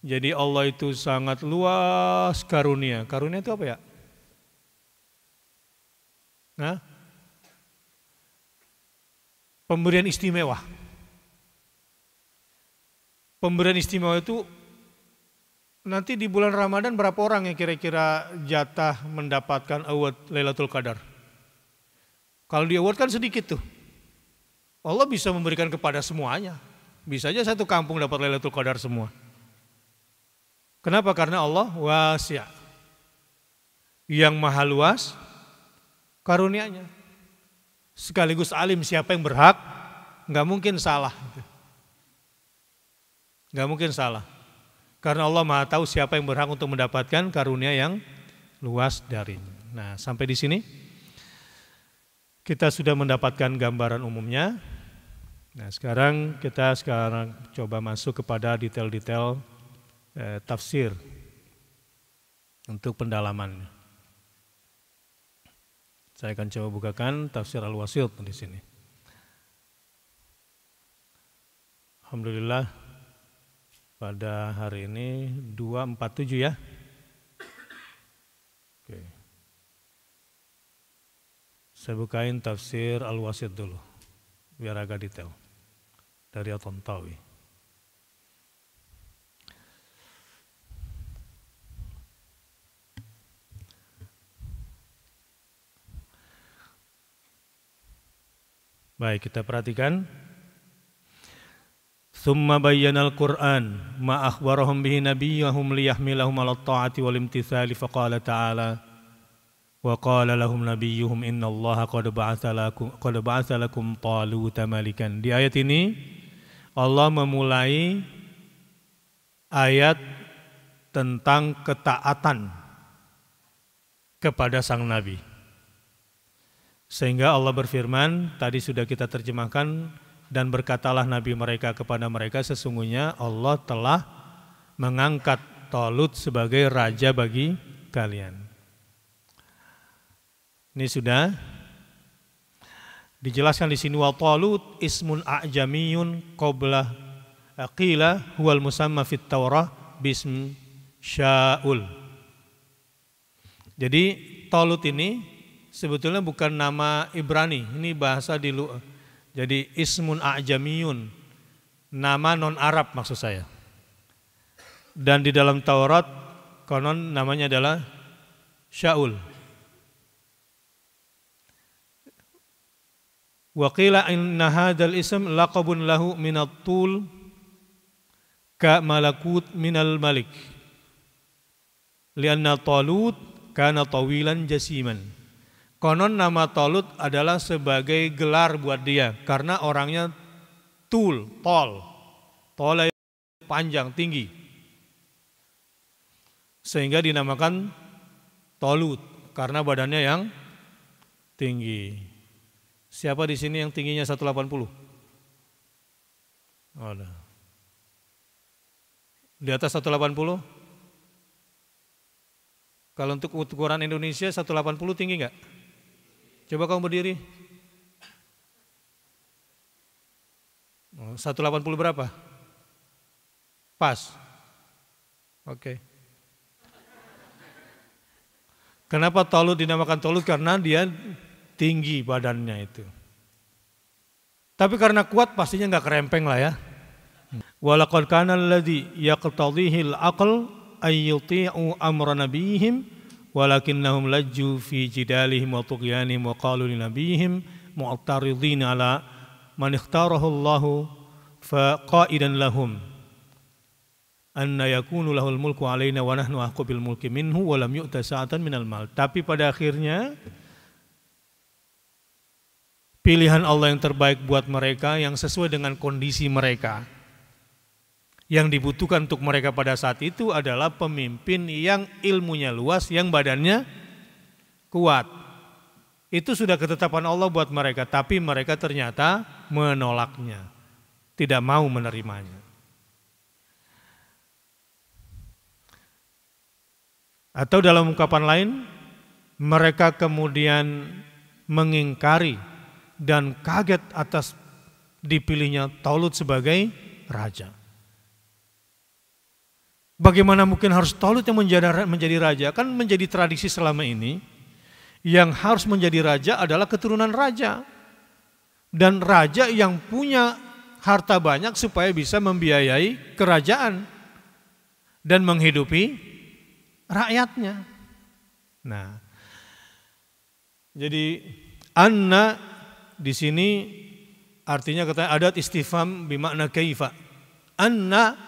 Jadi Allah itu sangat luas karunia. Karunia itu apa ya? Nah, pemberian istimewa. Pemberian istimewa itu Nanti di bulan Ramadan berapa orang yang kira-kira jatah mendapatkan award Lailatul Qadar? Kalau di award kan sedikit tuh. Allah bisa memberikan kepada semuanya. Bisa aja satu kampung dapat Lailatul Qadar semua. Kenapa? Karena Allah wasya. Yang maha luas karunianya. Sekaligus alim siapa yang berhak, nggak mungkin salah. Nggak mungkin salah. Karena Allah Maha tahu siapa yang berhak untuk mendapatkan karunia yang luas darinya. Nah, sampai di sini kita sudah mendapatkan gambaran umumnya. Nah, sekarang kita sekarang coba masuk kepada detail-detail eh, tafsir untuk pendalaman. Saya akan coba bukakan tafsir Al-Wasil di sini. Alhamdulillah pada hari ini 247 ya. Oke. Saya bukain tafsir Al-Wasit dulu biar agak detail dari Atontawi. tantawi Baik, kita perhatikan Thumma bayyana al-Qur'an ma akhbarahum bihi nabiyyahum liyahmilahum ala taati wal imtithali faqala ta'ala wa qala lahum nabiyyuhum innallaha qad ba'atha lakum qad ba'atha lakum taluta malikan. Di ayat ini Allah memulai ayat tentang ketaatan kepada sang nabi. Sehingga Allah berfirman, tadi sudah kita terjemahkan dan berkatalah Nabi mereka kepada mereka, sesungguhnya Allah telah mengangkat Tolut sebagai raja bagi kalian. Ini sudah dijelaskan di sini wa Tolut ismun a'jamiyun qabla aqila huwal musamma fit Taurah bism Syaul. Jadi Tolut ini sebetulnya bukan nama Ibrani, ini bahasa di luar jadi ismun a'jamiyun, nama non-Arab maksud saya. Dan di dalam Taurat, konon namanya adalah Syaul. Wa qila inna hadal ism laqabun lahu minat tul ka malakut minal malik. Lianna talut kana tawilan jasiman. Konon nama Tolut adalah sebagai gelar buat dia karena orangnya tul, tol, tol panjang, tinggi. Sehingga dinamakan Tolut karena badannya yang tinggi. Siapa di sini yang tingginya 180? Ada. Di atas 180? Kalau untuk ukuran Indonesia 180 tinggi enggak? Coba kamu berdiri. 180 berapa? Pas. Oke. Okay. Kenapa tolu dinamakan tolu? Karena dia tinggi badannya itu. Tapi karena kuat pastinya nggak kerempeng lah ya. Walakad kana alladhi yaqtadihil aql ayyuti'u amra nabihim walakinnahum lajju fi jidalihim wa tughyanihim wa qalu li nabiyihim mu'taridin ala man ikhtarahu Allah fa qaidan lahum anna yakunu lahul mulku alaina wa nahnu ahqqu bil mulki minhu wa lam yu'ta sa'atan minal mal tapi pada akhirnya pilihan Allah yang terbaik buat mereka yang sesuai dengan kondisi mereka yang dibutuhkan untuk mereka pada saat itu adalah pemimpin yang ilmunya luas, yang badannya kuat. Itu sudah ketetapan Allah buat mereka, tapi mereka ternyata menolaknya, tidak mau menerimanya. Atau dalam ungkapan lain, mereka kemudian mengingkari dan kaget atas dipilihnya Taulud sebagai raja. Bagaimana mungkin harus Tolut yang menjadi, raja? Kan menjadi tradisi selama ini yang harus menjadi raja adalah keturunan raja. Dan raja yang punya harta banyak supaya bisa membiayai kerajaan dan menghidupi rakyatnya. Nah, jadi anna di sini artinya kata adat istifam bimakna kaifa. Anna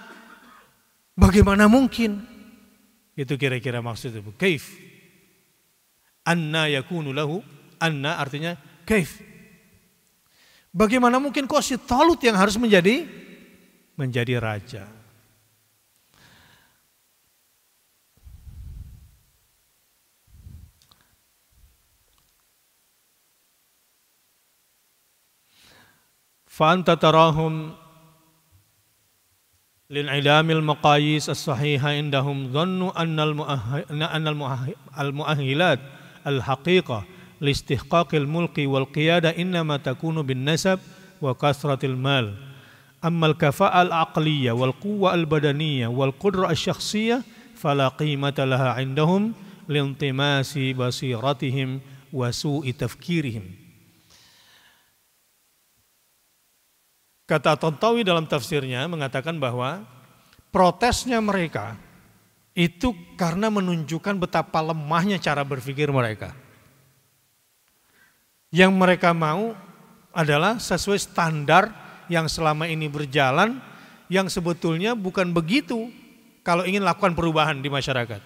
Bagaimana mungkin? Itu kira-kira maksud itu. Kaif. Anna yakunu lahu. Anna artinya kaif. Bagaimana mungkin kok si Talut yang harus menjadi menjadi raja? Fa'anta tarahum لانعدام المقاييس الصحيحة عندهم ظنوا أن أن المؤهلات الحقيقة لاستحقاق الملك والقيادة إنما تكون بالنسب وكثرة المال أما الكفاءة العقلية والقوة البدنية والقدرة الشخصية فلا قيمة لها عندهم لانطماس بصيرتهم وسوء تفكيرهم Kata Tontowi dalam tafsirnya mengatakan bahwa protesnya mereka itu karena menunjukkan betapa lemahnya cara berpikir mereka. Yang mereka mau adalah sesuai standar yang selama ini berjalan yang sebetulnya bukan begitu kalau ingin lakukan perubahan di masyarakat.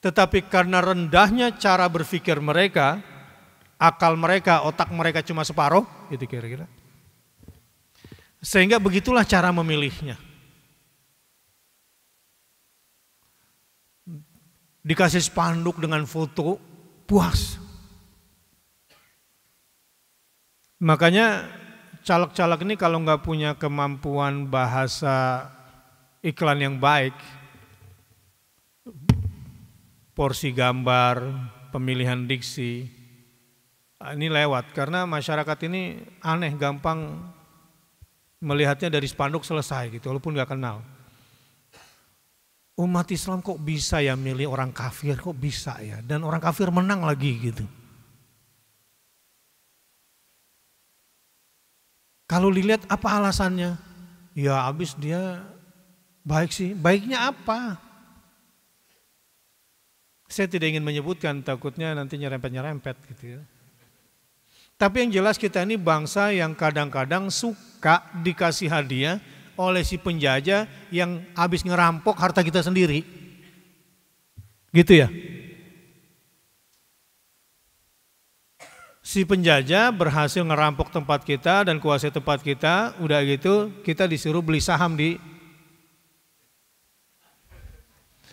Tetapi karena rendahnya cara berpikir mereka, akal mereka, otak mereka cuma separuh, gitu kira-kira sehingga begitulah cara memilihnya. Dikasih spanduk dengan foto puas. Makanya caleg-caleg ini kalau nggak punya kemampuan bahasa iklan yang baik, porsi gambar, pemilihan diksi, ini lewat karena masyarakat ini aneh gampang melihatnya dari spanduk selesai gitu, walaupun nggak kenal. Umat Islam kok bisa ya milih orang kafir, kok bisa ya? Dan orang kafir menang lagi gitu. Kalau dilihat apa alasannya? Ya abis dia baik sih. Baiknya apa? Saya tidak ingin menyebutkan takutnya nanti nyerempet-nyerempet gitu ya. Tapi yang jelas kita ini bangsa yang kadang-kadang suka dikasih hadiah oleh si penjajah yang habis ngerampok harta kita sendiri. Gitu ya. Si penjajah berhasil ngerampok tempat kita dan kuasai tempat kita, udah gitu kita disuruh beli saham di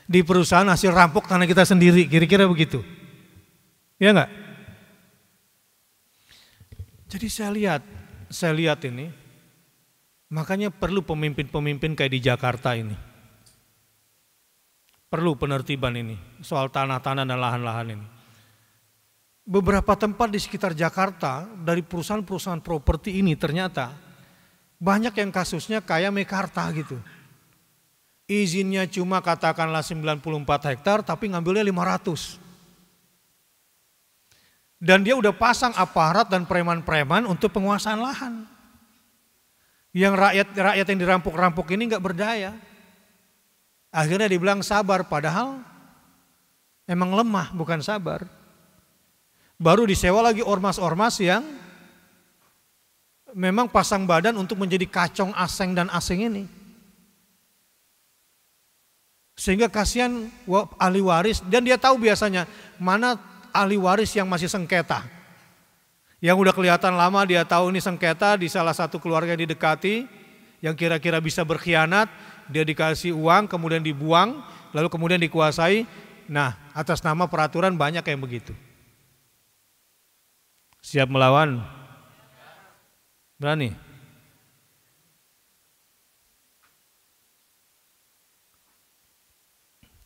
di perusahaan hasil rampok tanah kita sendiri, kira-kira begitu. Ya enggak? Jadi saya lihat, saya lihat ini, makanya perlu pemimpin-pemimpin kayak di Jakarta ini. Perlu penertiban ini, soal tanah-tanah dan lahan-lahan ini. Beberapa tempat di sekitar Jakarta dari perusahaan-perusahaan properti ini ternyata banyak yang kasusnya kayak Mekarta gitu. Izinnya cuma katakanlah 94 hektar tapi ngambilnya 500. Dan dia udah pasang aparat dan preman-preman untuk penguasaan lahan. Yang rakyat rakyat yang dirampok-rampok ini nggak berdaya. Akhirnya dibilang sabar padahal emang lemah bukan sabar. Baru disewa lagi ormas-ormas yang memang pasang badan untuk menjadi kacong aseng dan asing ini. Sehingga kasihan ahli waris dan dia tahu biasanya mana ahli waris yang masih sengketa. Yang udah kelihatan lama dia tahu ini sengketa di salah satu keluarga yang didekati, yang kira-kira bisa berkhianat, dia dikasih uang kemudian dibuang, lalu kemudian dikuasai. Nah, atas nama peraturan banyak yang begitu. Siap melawan? Berani?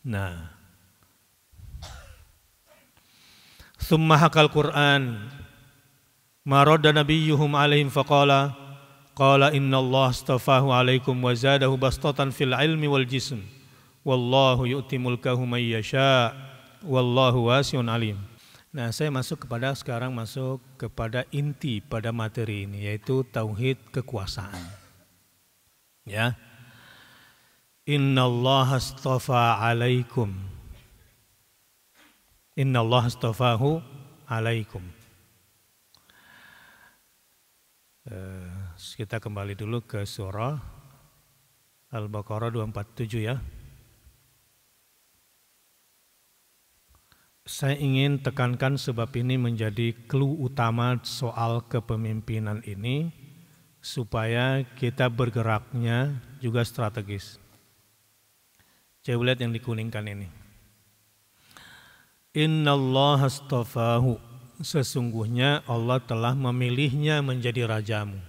Nah, Thumma hakal Qur'an Ma radda nabiyyuhum alaihim faqala Qala inna Allah astafahu alaikum wa zadahu bastatan fil ilmi wal jism Wallahu yu'ti mulkahu man yasha Wallahu wasiun alim Nah saya masuk kepada sekarang masuk kepada inti pada materi ini yaitu tauhid kekuasaan Ya Inna Allah astafa alaikum Inna Allah astafahu alaikum. Eh, kita kembali dulu ke surah Al-Baqarah 247 ya. Saya ingin tekankan sebab ini menjadi clue utama soal kepemimpinan ini supaya kita bergeraknya juga strategis. Coba lihat yang dikuningkan ini. Innallaha astafahu. Sesungguhnya Allah telah memilihnya menjadi rajamu.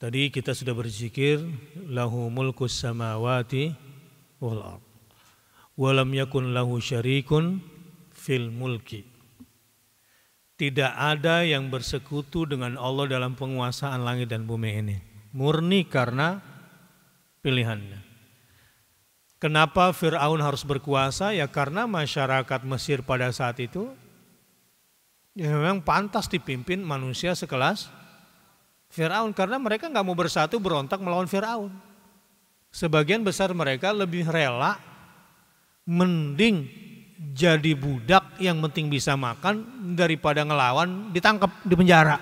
Tadi kita sudah berzikir lahu mulkus samawati wal ard. Walam yakun lahu syarikun fil mulki. Tidak ada yang bersekutu dengan Allah dalam penguasaan langit dan bumi ini. Murni karena pilihannya. Kenapa Fir'aun harus berkuasa? Ya karena masyarakat Mesir pada saat itu ya memang pantas dipimpin manusia sekelas Fir'aun. Karena mereka nggak mau bersatu berontak melawan Fir'aun. Sebagian besar mereka lebih rela mending jadi budak yang penting bisa makan daripada ngelawan ditangkap di penjara.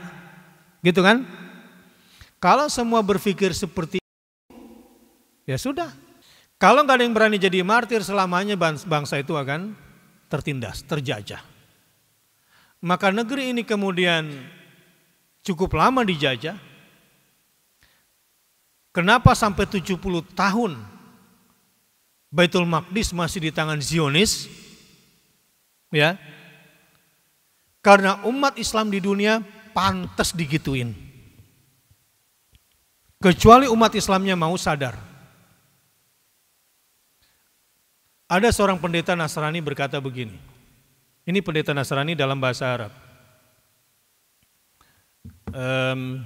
Gitu kan? Kalau semua berpikir seperti itu, ya sudah kalau nggak ada yang berani jadi martir selamanya bangsa itu akan tertindas, terjajah. Maka negeri ini kemudian cukup lama dijajah. Kenapa sampai 70 tahun Baitul Maqdis masih di tangan Zionis? Ya. Karena umat Islam di dunia pantas digituin. Kecuali umat Islamnya mau sadar Ada seorang pendeta Nasrani berkata begini. Ini pendeta Nasrani dalam bahasa Arab. Um,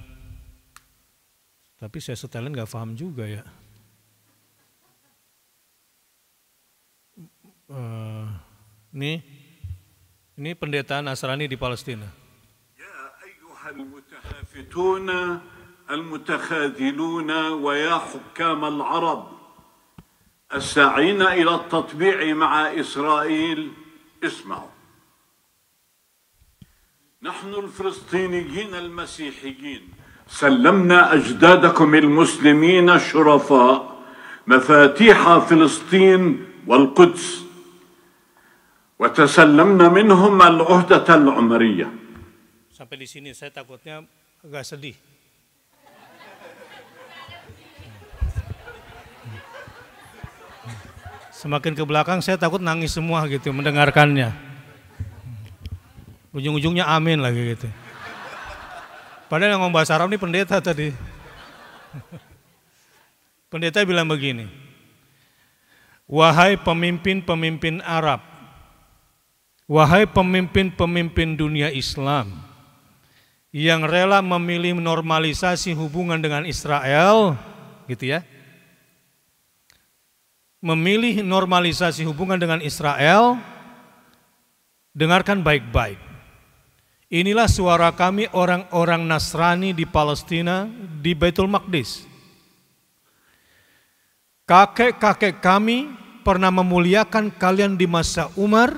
tapi saya setelan nggak paham juga ya. Uh, ini ini pendeta Nasrani di Palestina. Ya ayuhal mutahafituna al-mutakhadiluna wa ya hukam al-Arab. الساعين إلى التطبيع مع إسرائيل اسمعوا نحن الفلسطينيين المسيحيين سلمنا أجدادكم المسلمين الشرفاء مفاتيح فلسطين والقدس وتسلمنا منهم العهدة العمرية Sampai di sini saya takutnya agak sedih. Semakin ke belakang saya takut nangis semua gitu mendengarkannya. Ujung-ujungnya amin lagi gitu. Padahal yang ngomong bahasa Arab ini pendeta tadi. Pendeta bilang begini, Wahai pemimpin-pemimpin Arab, wahai pemimpin-pemimpin dunia Islam, yang rela memilih normalisasi hubungan dengan Israel, gitu ya, memilih normalisasi hubungan dengan Israel, dengarkan baik-baik. Inilah suara kami orang-orang Nasrani di Palestina, di Baitul Maqdis. Kakek-kakek kami pernah memuliakan kalian di masa Umar.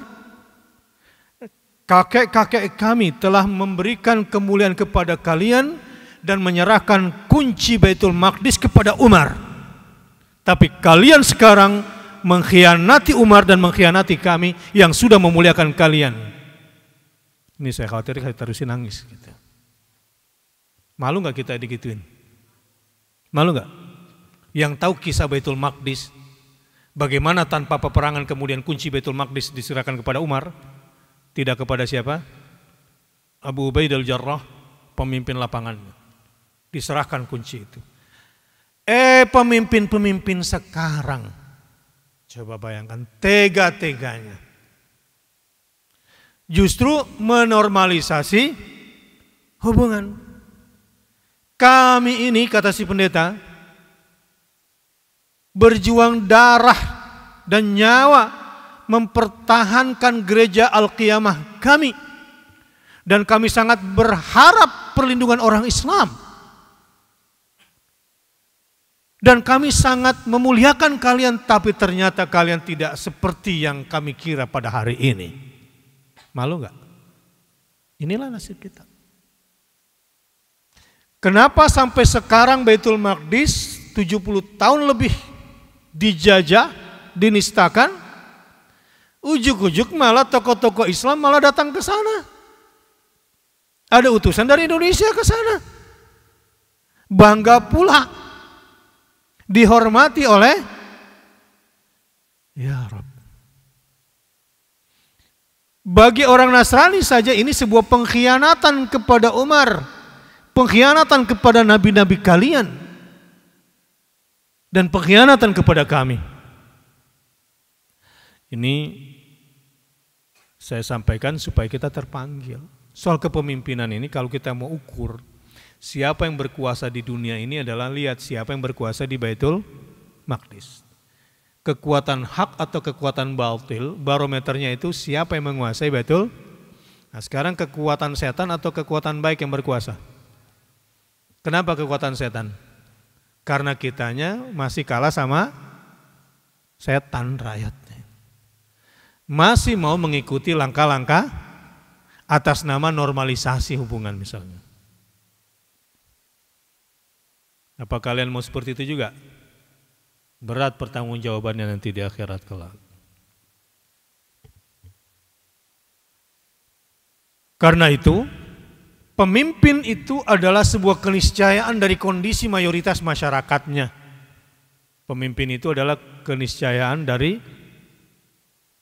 Kakek-kakek kami telah memberikan kemuliaan kepada kalian dan menyerahkan kunci Baitul Maqdis kepada Umar. Tapi kalian sekarang mengkhianati Umar dan mengkhianati kami yang sudah memuliakan kalian. Ini saya khawatir saya terusin nangis. Gitu. Malu nggak kita digituin? Malu nggak? Yang tahu kisah Baitul Maqdis, bagaimana tanpa peperangan kemudian kunci Baitul Maqdis diserahkan kepada Umar, tidak kepada siapa? Abu al Jarrah, pemimpin lapangannya. Diserahkan kunci itu. Eh pemimpin-pemimpin sekarang. Coba bayangkan tega-teganya. Justru menormalisasi hubungan. Kami ini kata si pendeta berjuang darah dan nyawa mempertahankan gereja Al-Qiyamah kami. Dan kami sangat berharap perlindungan orang Islam dan kami sangat memuliakan kalian, tapi ternyata kalian tidak seperti yang kami kira pada hari ini. Malu nggak? Inilah nasib kita. Kenapa sampai sekarang Baitul Maqdis 70 tahun lebih dijajah, dinistakan, ujuk-ujuk malah tokoh-tokoh Islam malah datang ke sana. Ada utusan dari Indonesia ke sana. Bangga pula dihormati oleh Ya Rabb. Bagi orang Nasrani saja ini sebuah pengkhianatan kepada Umar, pengkhianatan kepada nabi-nabi kalian dan pengkhianatan kepada kami. Ini saya sampaikan supaya kita terpanggil. Soal kepemimpinan ini kalau kita mau ukur siapa yang berkuasa di dunia ini adalah lihat siapa yang berkuasa di Baitul Maqdis. Kekuatan hak atau kekuatan batil, barometernya itu siapa yang menguasai Baitul Nah, sekarang kekuatan setan atau kekuatan baik yang berkuasa? Kenapa kekuatan setan? Karena kitanya masih kalah sama setan rakyatnya. Masih mau mengikuti langkah-langkah atas nama normalisasi hubungan misalnya. Apa kalian mau seperti itu juga? Berat pertanggungjawabannya nanti di akhirat kelak. Karena itu, pemimpin itu adalah sebuah keniscayaan dari kondisi mayoritas masyarakatnya. Pemimpin itu adalah keniscayaan dari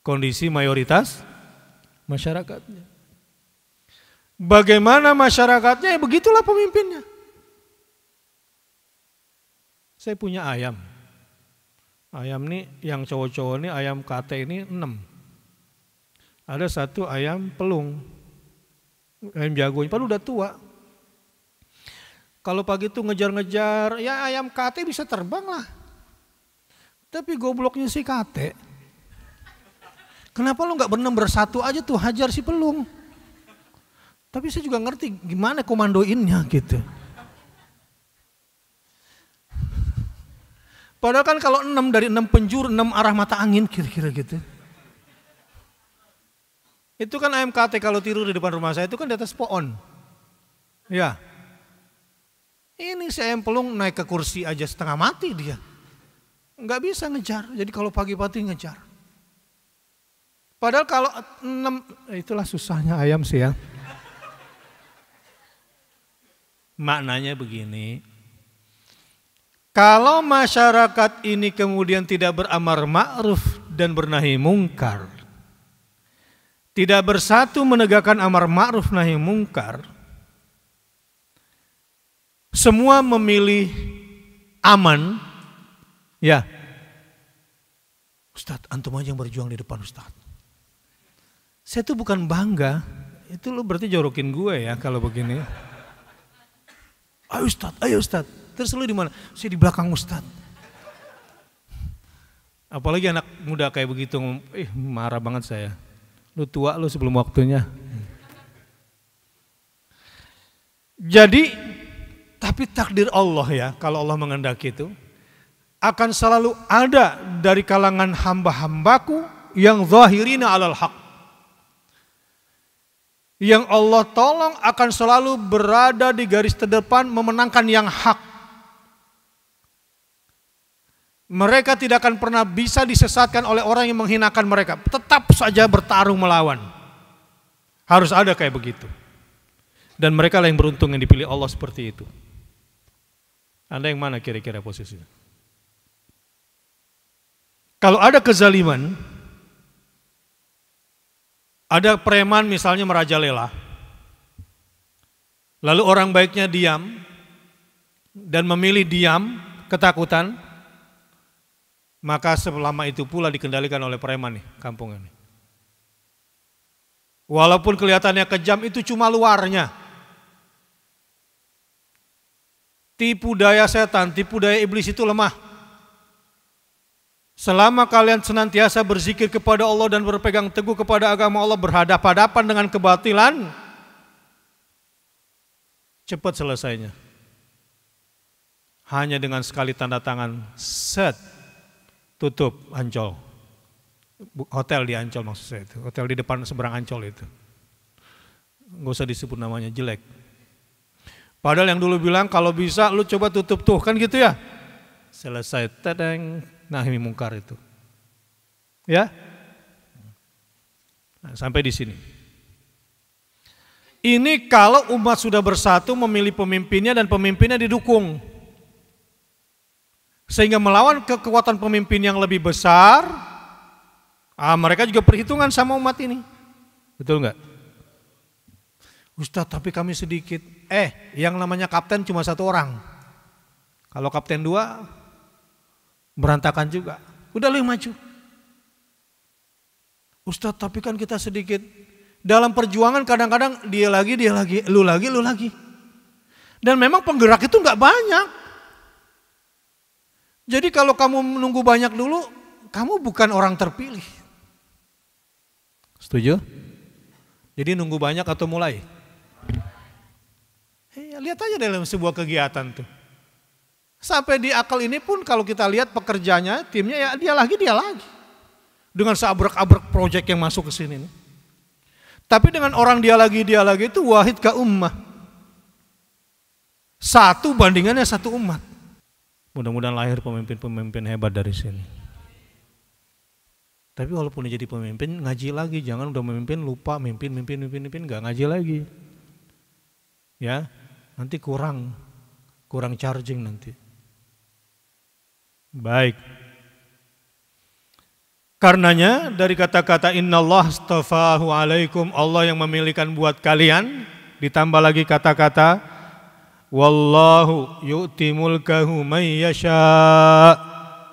kondisi mayoritas masyarakatnya. Bagaimana masyarakatnya, ya begitulah pemimpinnya. Saya punya ayam. Ayam ini yang cowok-cowok ini ayam kate ini enam. Ada satu ayam pelung. Ayam jagonya, padahal udah tua. Kalau pagi itu ngejar-ngejar, ya ayam kate bisa terbang lah. Tapi gobloknya si kate. Kenapa lu gak berenam bersatu aja tuh hajar si pelung? Tapi saya juga ngerti gimana komandoinnya gitu. Padahal kan kalau enam dari enam penjuru, enam arah mata angin kira-kira gitu. Itu kan AMKT kalau tiru di depan rumah saya itu kan di atas pohon. Ya. Ini si ayam pelung naik ke kursi aja setengah mati dia. Enggak bisa ngejar. Jadi kalau pagi-pagi ngejar. Padahal kalau enam, itulah susahnya ayam sih ya. Maknanya begini, kalau masyarakat ini kemudian tidak beramar ma'ruf dan bernahi mungkar, tidak bersatu menegakkan amar ma'ruf nahi mungkar, semua memilih aman, ya. Ustadz, antum aja yang berjuang di depan Ustadz. Saya tuh bukan bangga, itu lo berarti jorokin gue ya kalau begini. Ayo Ustadz, ayo Ustadz. Terus lu di mana? Saya di belakang ustadz, Apalagi anak muda kayak begitu, eh marah banget saya. Lu tua lu sebelum waktunya. Jadi tapi takdir Allah ya, kalau Allah mengendaki itu akan selalu ada dari kalangan hamba-hambaku yang zahirina alal haq. Yang Allah tolong akan selalu berada di garis terdepan memenangkan yang hak. Mereka tidak akan pernah bisa disesatkan oleh orang yang menghinakan mereka. Tetap saja bertarung melawan. Harus ada kayak begitu. Dan mereka lah yang beruntung yang dipilih Allah seperti itu. Anda yang mana kira-kira posisinya? Kalau ada kezaliman, ada preman misalnya merajalela, lalu orang baiknya diam dan memilih diam ketakutan, maka selama itu pula dikendalikan oleh preman nih kampung ini. Walaupun kelihatannya kejam itu cuma luarnya. Tipu daya setan, tipu daya iblis itu lemah. Selama kalian senantiasa berzikir kepada Allah dan berpegang teguh kepada agama Allah berhadapan-hadapan dengan kebatilan, cepat selesainya. Hanya dengan sekali tanda tangan, set, tutup Ancol. Hotel di Ancol maksud saya itu. Hotel di depan seberang Ancol itu. Gak usah disebut namanya, jelek. Padahal yang dulu bilang kalau bisa lu coba tutup tuh, kan gitu ya. Selesai, tedeng, nah, ini mungkar itu. Ya, nah, sampai di sini. Ini kalau umat sudah bersatu memilih pemimpinnya dan pemimpinnya didukung. Sehingga melawan kekuatan pemimpin yang lebih besar, ah, mereka juga perhitungan sama umat ini. Betul nggak? Ustadz tapi kami sedikit. Eh yang namanya kapten cuma satu orang. Kalau kapten dua berantakan juga. Udah lu maju. Ustadz tapi kan kita sedikit. Dalam perjuangan kadang-kadang dia lagi, dia lagi, lu lagi, lu lagi. Dan memang penggerak itu nggak banyak. Jadi kalau kamu menunggu banyak dulu, kamu bukan orang terpilih. Setuju? Jadi nunggu banyak atau mulai? Hey, eh, ya, lihat aja dalam sebuah kegiatan tuh. Sampai di akal ini pun kalau kita lihat pekerjanya, timnya ya dia lagi, dia lagi. Dengan seabrek-abrek proyek yang masuk ke sini. Tapi dengan orang dia lagi, dia lagi itu wahid ke ummah. Satu bandingannya satu umat. Mudah-mudahan lahir pemimpin-pemimpin hebat dari sini. Tapi walaupun jadi pemimpin, ngaji lagi. Jangan udah memimpin, lupa mimpin, mimpin, mimpin, mimpin, nggak ngaji lagi. Ya, nanti kurang, kurang charging nanti. Baik. Karenanya dari kata-kata Inna Allah alaikum Allah yang memilikan buat kalian ditambah lagi kata-kata Wallahu yu'ti mulkahu man yasha.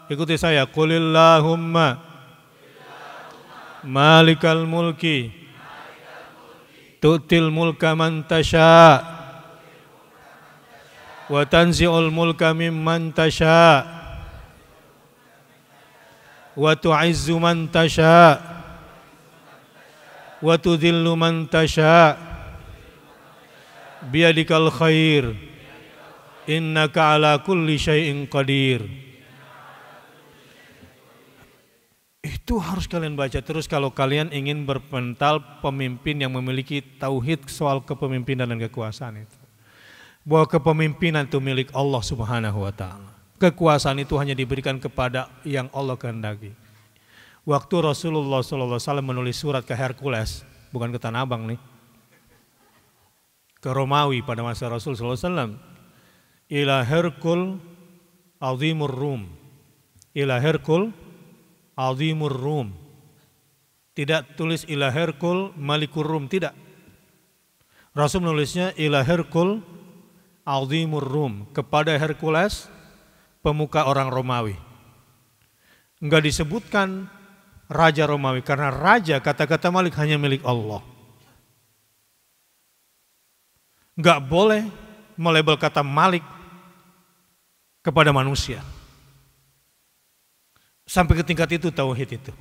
Ikuti saya. Qulillahumma malikal mulki tu'til mulka man tasha wa tanzi'ul mulka mimman tasha wa tu'izzu man tasha wa tudhillu man tasha biyadikal khair innaka ala kulli syai'in qadir. Itu harus kalian baca terus kalau kalian ingin berpental pemimpin yang memiliki tauhid soal kepemimpinan dan kekuasaan itu. Bahwa kepemimpinan itu milik Allah Subhanahu wa taala. Kekuasaan itu hanya diberikan kepada yang Allah kehendaki. Waktu Rasulullah SAW menulis surat ke Hercules, bukan ke Tanah Abang nih, ke Romawi pada masa Rasul SAW ila Herkul azimur Rum. Ila Herkul azimur Rum. Tidak tulis ila Herkul malikur Rum, tidak. Rasul menulisnya ila Herkul azimur Rum, kepada Hercules pemuka orang Romawi. Enggak disebutkan raja Romawi karena raja kata-kata Malik hanya milik Allah. Enggak boleh melebel kata Malik kepada manusia. Sampai ke tingkat itu tauhid itu.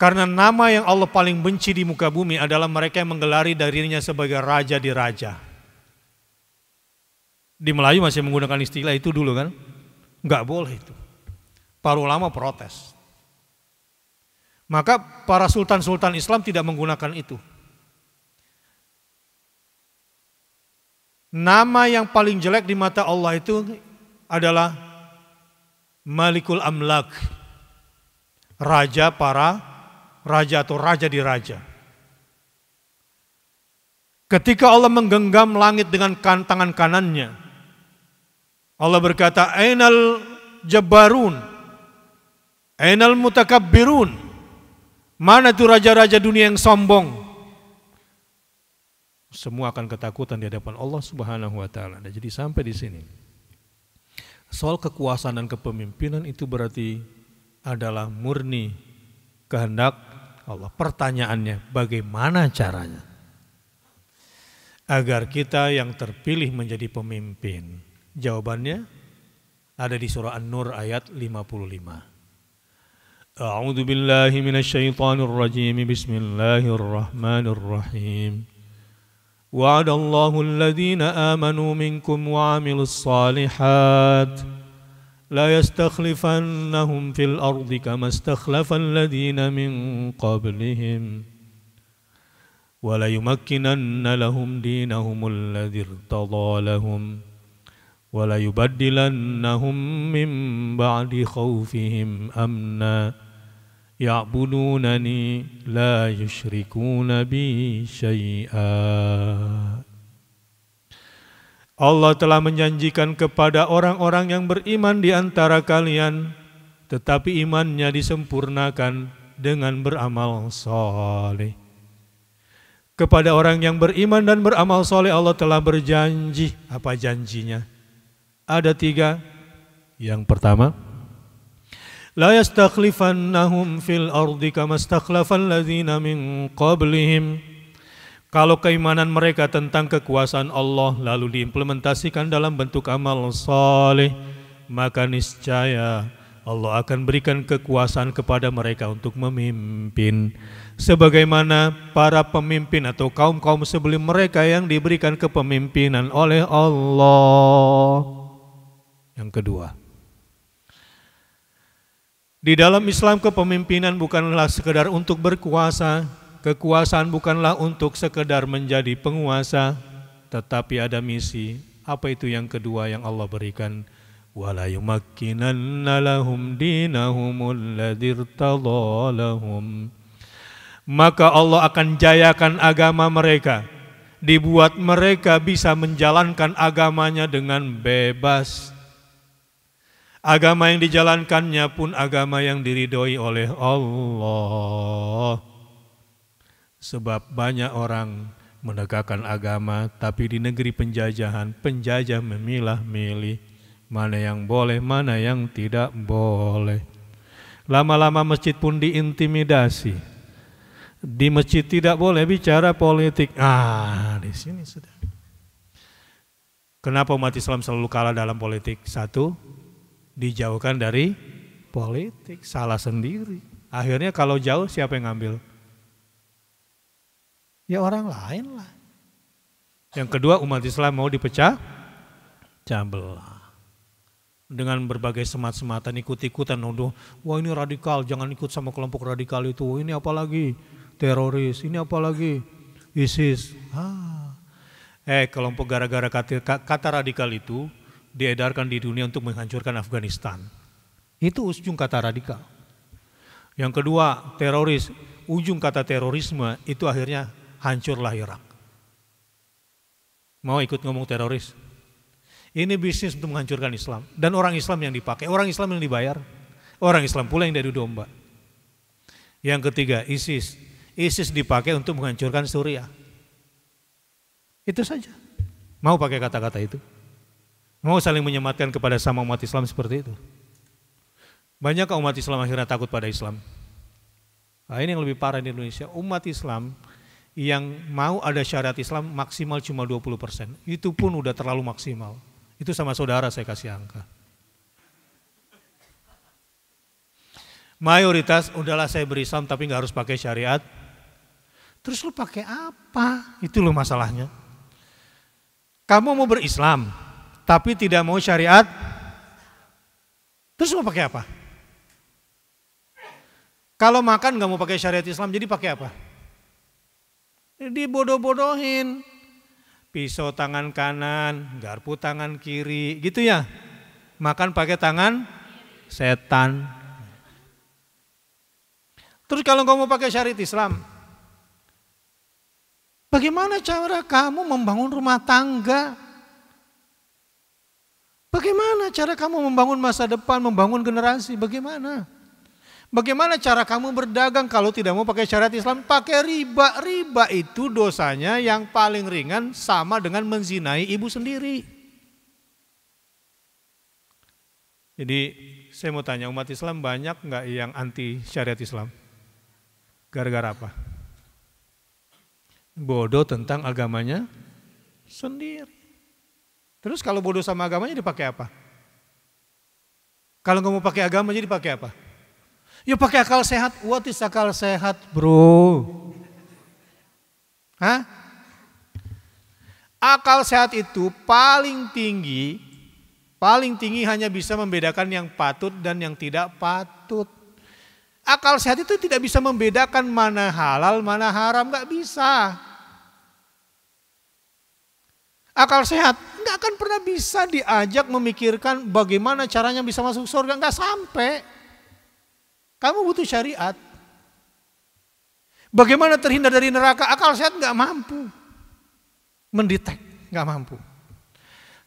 Karena nama yang Allah paling benci di muka bumi adalah mereka yang menggelari darinya sebagai raja di raja. Di Melayu masih menggunakan istilah itu dulu kan? Enggak boleh itu. Para ulama protes. Maka para sultan-sultan Islam tidak menggunakan itu. Nama yang paling jelek di mata Allah itu adalah Malikul Amlak. Raja para raja atau raja di raja. Ketika Allah menggenggam langit dengan kan, tangan kanannya, Allah berkata, Enal Jabarun, Enal Mutakabirun, mana tu raja-raja dunia yang sombong? semua akan ketakutan di hadapan Allah Subhanahu wa taala. Nah, jadi sampai di sini. Soal kekuasaan dan kepemimpinan itu berarti adalah murni kehendak Allah. Pertanyaannya, bagaimana caranya agar kita yang terpilih menjadi pemimpin? Jawabannya ada di surah An-Nur ayat 55. A'udzu billahi minasyaitonir rajim. Bismillahirrahmanirrahim. وعد الله الذين آمنوا منكم وعملوا الصالحات لا يستخلفنهم في الأرض كما استخلف الذين من قبلهم وليمكنن لهم دينهم الذي ارتضى لهم وليبدلنهم من بعد خوفهم أمناً ya'budunani la يشركون bi syai'a Allah telah menjanjikan kepada orang-orang yang beriman di antara kalian, tetapi imannya disempurnakan dengan beramal soleh. Kepada orang yang beriman dan beramal soleh, Allah telah berjanji. Apa janjinya? Ada tiga. Yang pertama, لا يستخلفنهم في الأرض كما استخلف الذين من قبلهم kalau keimanan mereka tentang kekuasaan Allah lalu diimplementasikan dalam bentuk amal saleh, maka niscaya Allah akan berikan kekuasaan kepada mereka untuk memimpin. Sebagaimana para pemimpin atau kaum-kaum sebelum mereka yang diberikan kepemimpinan oleh Allah. Yang kedua, di dalam Islam kepemimpinan bukanlah sekedar untuk berkuasa, kekuasaan bukanlah untuk sekedar menjadi penguasa, tetapi ada misi. Apa itu yang kedua yang Allah berikan? ولا lahum dinahumul دينهم الذي maka Allah akan jayakan agama mereka dibuat mereka bisa menjalankan agamanya dengan bebas Agama yang dijalankannya pun agama yang diridhoi oleh Allah. Sebab banyak orang menegakkan agama tapi di negeri penjajahan, penjajah memilah-milih mana yang boleh, mana yang tidak boleh. Lama-lama masjid pun diintimidasi. Di masjid tidak boleh bicara politik. Ah, di sini sudah. Kenapa umat Islam selalu kalah dalam politik? Satu, dijauhkan dari politik, salah sendiri. Akhirnya kalau jauh siapa yang ngambil? Ya orang lain lah. Yang kedua umat Islam mau dipecah cabelah. Dengan berbagai semat-sematan ikut-ikutan. nunduh. wah ini radikal, jangan ikut sama kelompok radikal itu. Ini apalagi teroris, ini apalagi ISIS. Ah. Eh kelompok gara-gara kata, kata radikal itu diedarkan di dunia untuk menghancurkan Afghanistan. Itu ujung kata radikal. Yang kedua, teroris. Ujung kata terorisme itu akhirnya hancurlah Irak. Mau ikut ngomong teroris? Ini bisnis untuk menghancurkan Islam. Dan orang Islam yang dipakai, orang Islam yang dibayar, orang Islam pula yang dari domba. Yang ketiga, ISIS. ISIS dipakai untuk menghancurkan Suriah. Itu saja. Mau pakai kata-kata itu? Mau saling menyematkan kepada sama umat Islam seperti itu. Banyak umat Islam akhirnya takut pada Islam. Nah, ini yang lebih parah di Indonesia. Umat Islam yang mau ada syariat Islam maksimal cuma 20 persen. Itu pun udah terlalu maksimal. Itu sama saudara saya kasih angka. Mayoritas udahlah saya beri berislam tapi nggak harus pakai syariat. Terus lu pakai apa? Itu lo masalahnya. Kamu mau berislam, tapi tidak mau syariat, terus mau pakai apa? Kalau makan nggak mau pakai syariat Islam, jadi pakai apa? Jadi bodoh bodohin Pisau tangan kanan, garpu tangan kiri, gitu ya. Makan pakai tangan setan. Terus kalau kamu mau pakai syariat Islam, bagaimana cara kamu membangun rumah tangga? Bagaimana cara kamu membangun masa depan, membangun generasi? Bagaimana? Bagaimana cara kamu berdagang kalau tidak mau pakai syariat Islam? Pakai riba. Riba itu dosanya yang paling ringan sama dengan menzinai ibu sendiri. Jadi saya mau tanya umat Islam banyak nggak yang anti syariat Islam? Gara-gara apa? Bodoh tentang agamanya sendiri. Terus kalau bodoh sama agamanya dipakai apa? Kalau nggak mau pakai agama jadi pakai apa? Ya pakai akal sehat. What is akal sehat bro? Hah? Akal sehat itu paling tinggi, paling tinggi hanya bisa membedakan yang patut dan yang tidak patut. Akal sehat itu tidak bisa membedakan mana halal, mana haram, nggak bisa akal sehat nggak akan pernah bisa diajak memikirkan bagaimana caranya bisa masuk surga nggak sampai kamu butuh syariat bagaimana terhindar dari neraka akal sehat nggak mampu mendetek nggak mampu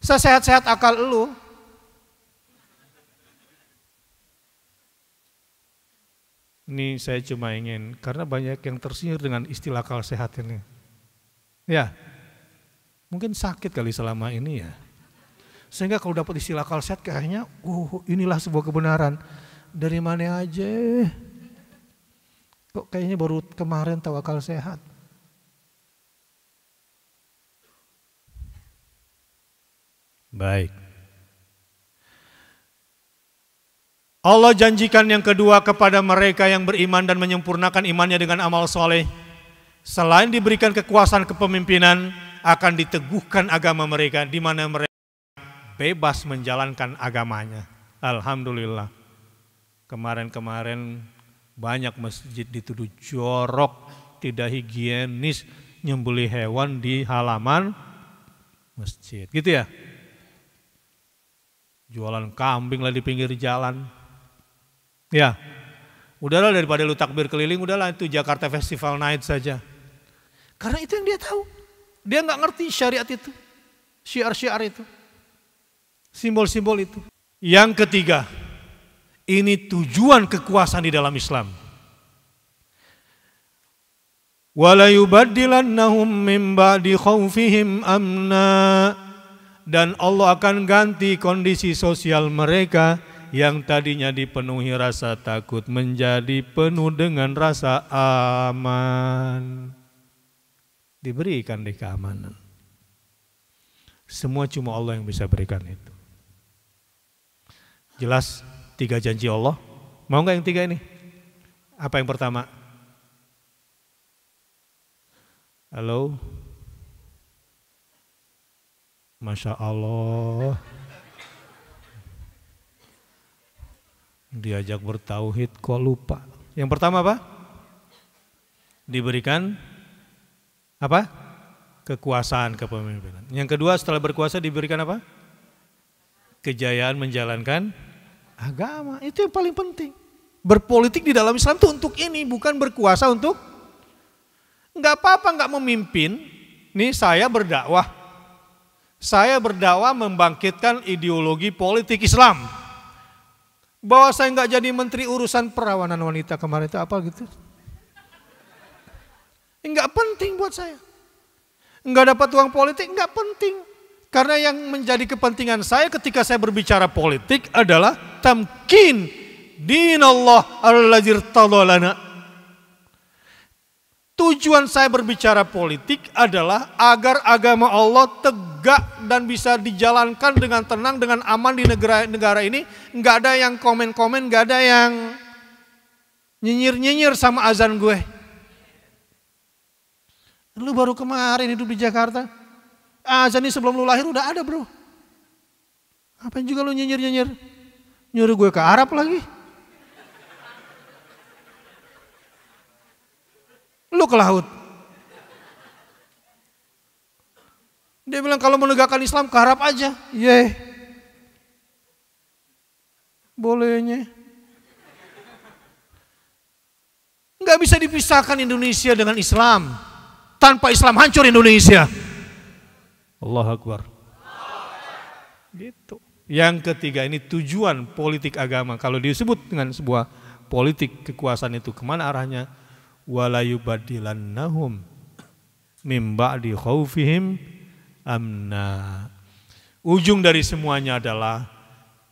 sesehat-sehat akal lu Ini saya cuma ingin karena banyak yang tersihir dengan istilah akal sehat ini. Ya, Mungkin sakit kali selama ini ya. Sehingga kalau dapat istilah kalset kayaknya, oh inilah sebuah kebenaran. Dari mana aja? Kok kayaknya baru kemarin tahu sehat. Baik. Allah janjikan yang kedua kepada mereka yang beriman dan menyempurnakan imannya dengan amal soleh. Selain diberikan kekuasaan kepemimpinan, akan diteguhkan agama mereka di mana mereka bebas menjalankan agamanya. Alhamdulillah. Kemarin-kemarin banyak masjid dituduh jorok, tidak higienis, nyembeli hewan di halaman masjid. Gitu ya. Jualan kambing lah di pinggir jalan. Ya. Udahlah daripada lu takbir keliling, udahlah itu Jakarta Festival Night saja. Karena itu yang dia tahu. Dia nggak ngerti syariat itu, syiar-syiar itu, simbol-simbol itu. Yang ketiga, ini tujuan kekuasaan di dalam Islam. Walayubadilannahum min ba'di amna dan Allah akan ganti kondisi sosial mereka yang tadinya dipenuhi rasa takut menjadi penuh dengan rasa aman diberikan di keamanan. Semua cuma Allah yang bisa berikan itu. Jelas tiga janji Allah. Mau nggak yang tiga ini? Apa yang pertama? Halo? Masya Allah. Diajak bertauhid kok lupa. Yang pertama apa? Diberikan apa? Kekuasaan kepemimpinan. Yang kedua setelah berkuasa diberikan apa? Kejayaan menjalankan agama. Itu yang paling penting. Berpolitik di dalam Islam itu untuk ini, bukan berkuasa untuk nggak apa-apa nggak memimpin. Nih saya berdakwah. Saya berdakwah membangkitkan ideologi politik Islam. Bahwa saya nggak jadi menteri urusan perawanan wanita kemarin itu apa gitu. Enggak penting buat saya. Enggak dapat uang politik, enggak penting. Karena yang menjadi kepentingan saya ketika saya berbicara politik adalah tamkin dinallah alladzir tadolana. Tujuan saya berbicara politik adalah agar agama Allah tegak dan bisa dijalankan dengan tenang, dengan aman di negara negara ini. Enggak ada yang komen-komen, nggak ada yang nyinyir-nyinyir sama azan gue. Lu baru kemarin hidup di Jakarta. Azan ah, ini sebelum lu lahir udah ada bro. Apa juga lu nyinyir-nyinyir? Nyuruh gue ke Arab lagi. Lu ke laut. Dia bilang kalau menegakkan Islam ke Arab aja. Yeah. Bolehnya. Gak bisa dipisahkan Indonesia dengan Islam. Tanpa Islam hancur Indonesia. Allah Akbar. Gitu. Yang ketiga ini tujuan politik agama. Kalau disebut dengan sebuah politik kekuasaan itu kemana arahnya? Walayubadilan Nahum, mimba di khawfihim amna. Ujung dari semuanya adalah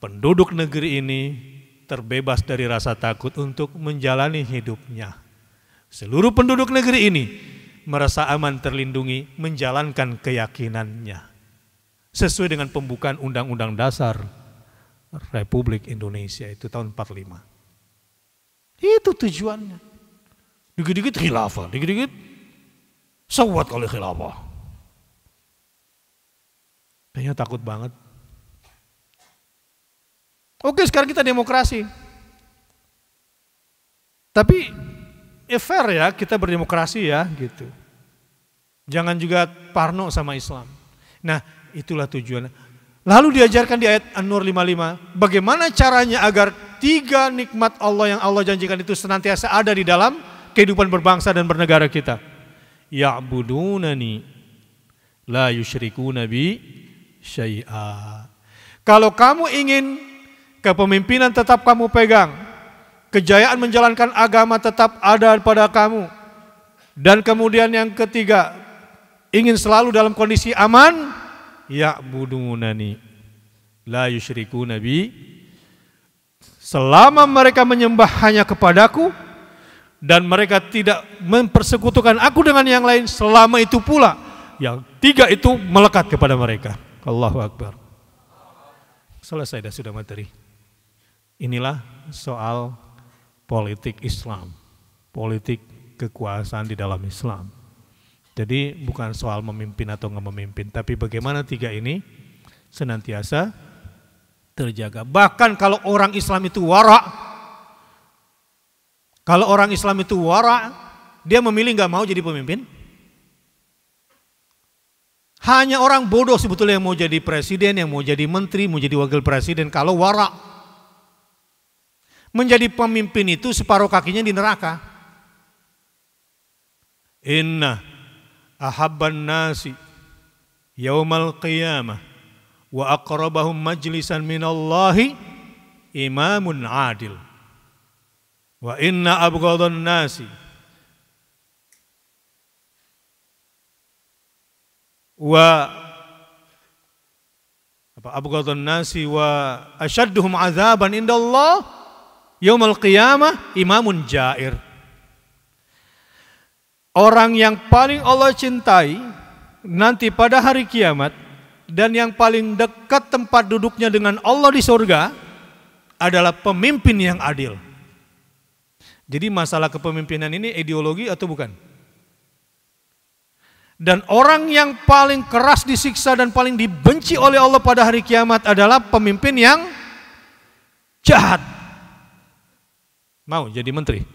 penduduk negeri ini terbebas dari rasa takut untuk menjalani hidupnya. Seluruh penduduk negeri ini merasa aman terlindungi menjalankan keyakinannya sesuai dengan pembukaan Undang-Undang Dasar Republik Indonesia itu tahun 45. Itu tujuannya. Dikit-dikit khilafah, dikit-dikit sewat oleh khilafah. Kayaknya takut banget. Oke sekarang kita demokrasi. Tapi ya fair ya kita berdemokrasi ya gitu. Jangan juga parno sama Islam. Nah itulah tujuannya. Lalu diajarkan di ayat An-Nur 55, bagaimana caranya agar tiga nikmat Allah yang Allah janjikan itu senantiasa ada di dalam kehidupan berbangsa dan bernegara kita. Ya Ya'budunani la yushriku nabi syai'a. Kalau kamu ingin kepemimpinan tetap kamu pegang, Kejayaan menjalankan agama tetap ada pada kamu. Dan kemudian yang ketiga, ingin selalu dalam kondisi aman, ya budunani La yushriku nabi. Selama mereka menyembah hanya kepadaku, dan mereka tidak mempersekutukan aku dengan yang lain, selama itu pula, yang tiga itu melekat kepada mereka. Allahu Akbar. Selesai dah sudah materi. Inilah soal politik Islam, politik kekuasaan di dalam Islam. Jadi bukan soal memimpin atau nggak memimpin, tapi bagaimana tiga ini senantiasa terjaga. Bahkan kalau orang Islam itu warak, kalau orang Islam itu warak, dia memilih nggak mau jadi pemimpin. Hanya orang bodoh sebetulnya yang mau jadi presiden, yang mau jadi menteri, mau jadi wakil presiden kalau warak. Menjadi pemimpin itu separuh kakinya di neraka. Inna ahabban nasi yaumal qiyamah wa aqrabahum majlisan minallahi imamun adil. Wa inna abgadun nasi wa apa abghadun nasi wa ashadduhum azaban indallah Yaumul qiyamah imamun jair. Orang yang paling Allah cintai nanti pada hari kiamat dan yang paling dekat tempat duduknya dengan Allah di surga adalah pemimpin yang adil. Jadi masalah kepemimpinan ini ideologi atau bukan? Dan orang yang paling keras disiksa dan paling dibenci oleh Allah pada hari kiamat adalah pemimpin yang jahat. Mau jadi menteri?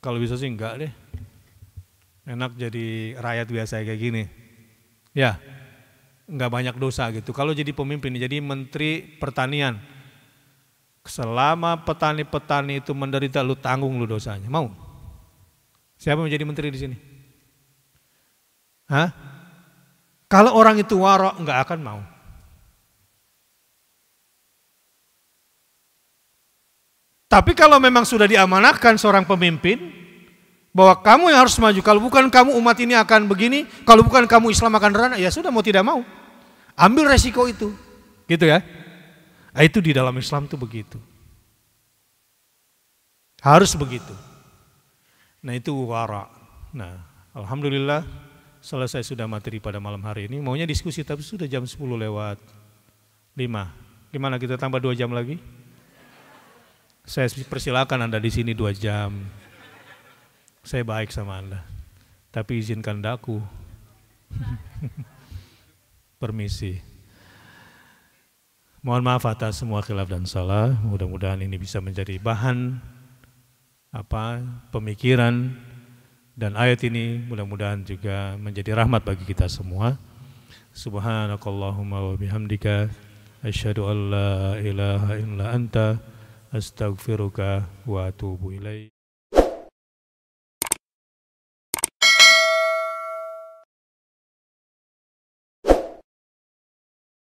Kalau bisa sih enggak deh. Enak jadi rakyat biasa kayak gini. Ya, enggak banyak dosa gitu. Kalau jadi pemimpin, jadi menteri pertanian. Selama petani-petani itu menderita, lu tanggung lu dosanya. Mau? Siapa yang menjadi menteri di sini? Hah? Kalau orang itu warok, enggak akan mau. Tapi kalau memang sudah diamanahkan seorang pemimpin bahwa kamu yang harus maju, kalau bukan kamu umat ini akan begini, kalau bukan kamu Islam akan rana, ya sudah mau tidak mau. Ambil resiko itu. Gitu ya. Nah, itu di dalam Islam tuh begitu. Harus begitu. Nah itu wara. Nah, alhamdulillah selesai sudah materi pada malam hari ini. Maunya diskusi tapi sudah jam 10 lewat 5. Gimana kita tambah 2 jam lagi? Saya persilakan Anda di sini dua jam. Saya baik sama Anda. Tapi izinkan daku. <laughs> Permisi. Mohon maaf atas semua khilaf dan salah. Mudah-mudahan ini bisa menjadi bahan apa pemikiran dan ayat ini mudah-mudahan juga menjadi rahmat bagi kita semua. Subhanakallahumma wa bihamdika asyhadu an la ilaha illa anta Astaghfiruka wa atubu ilaih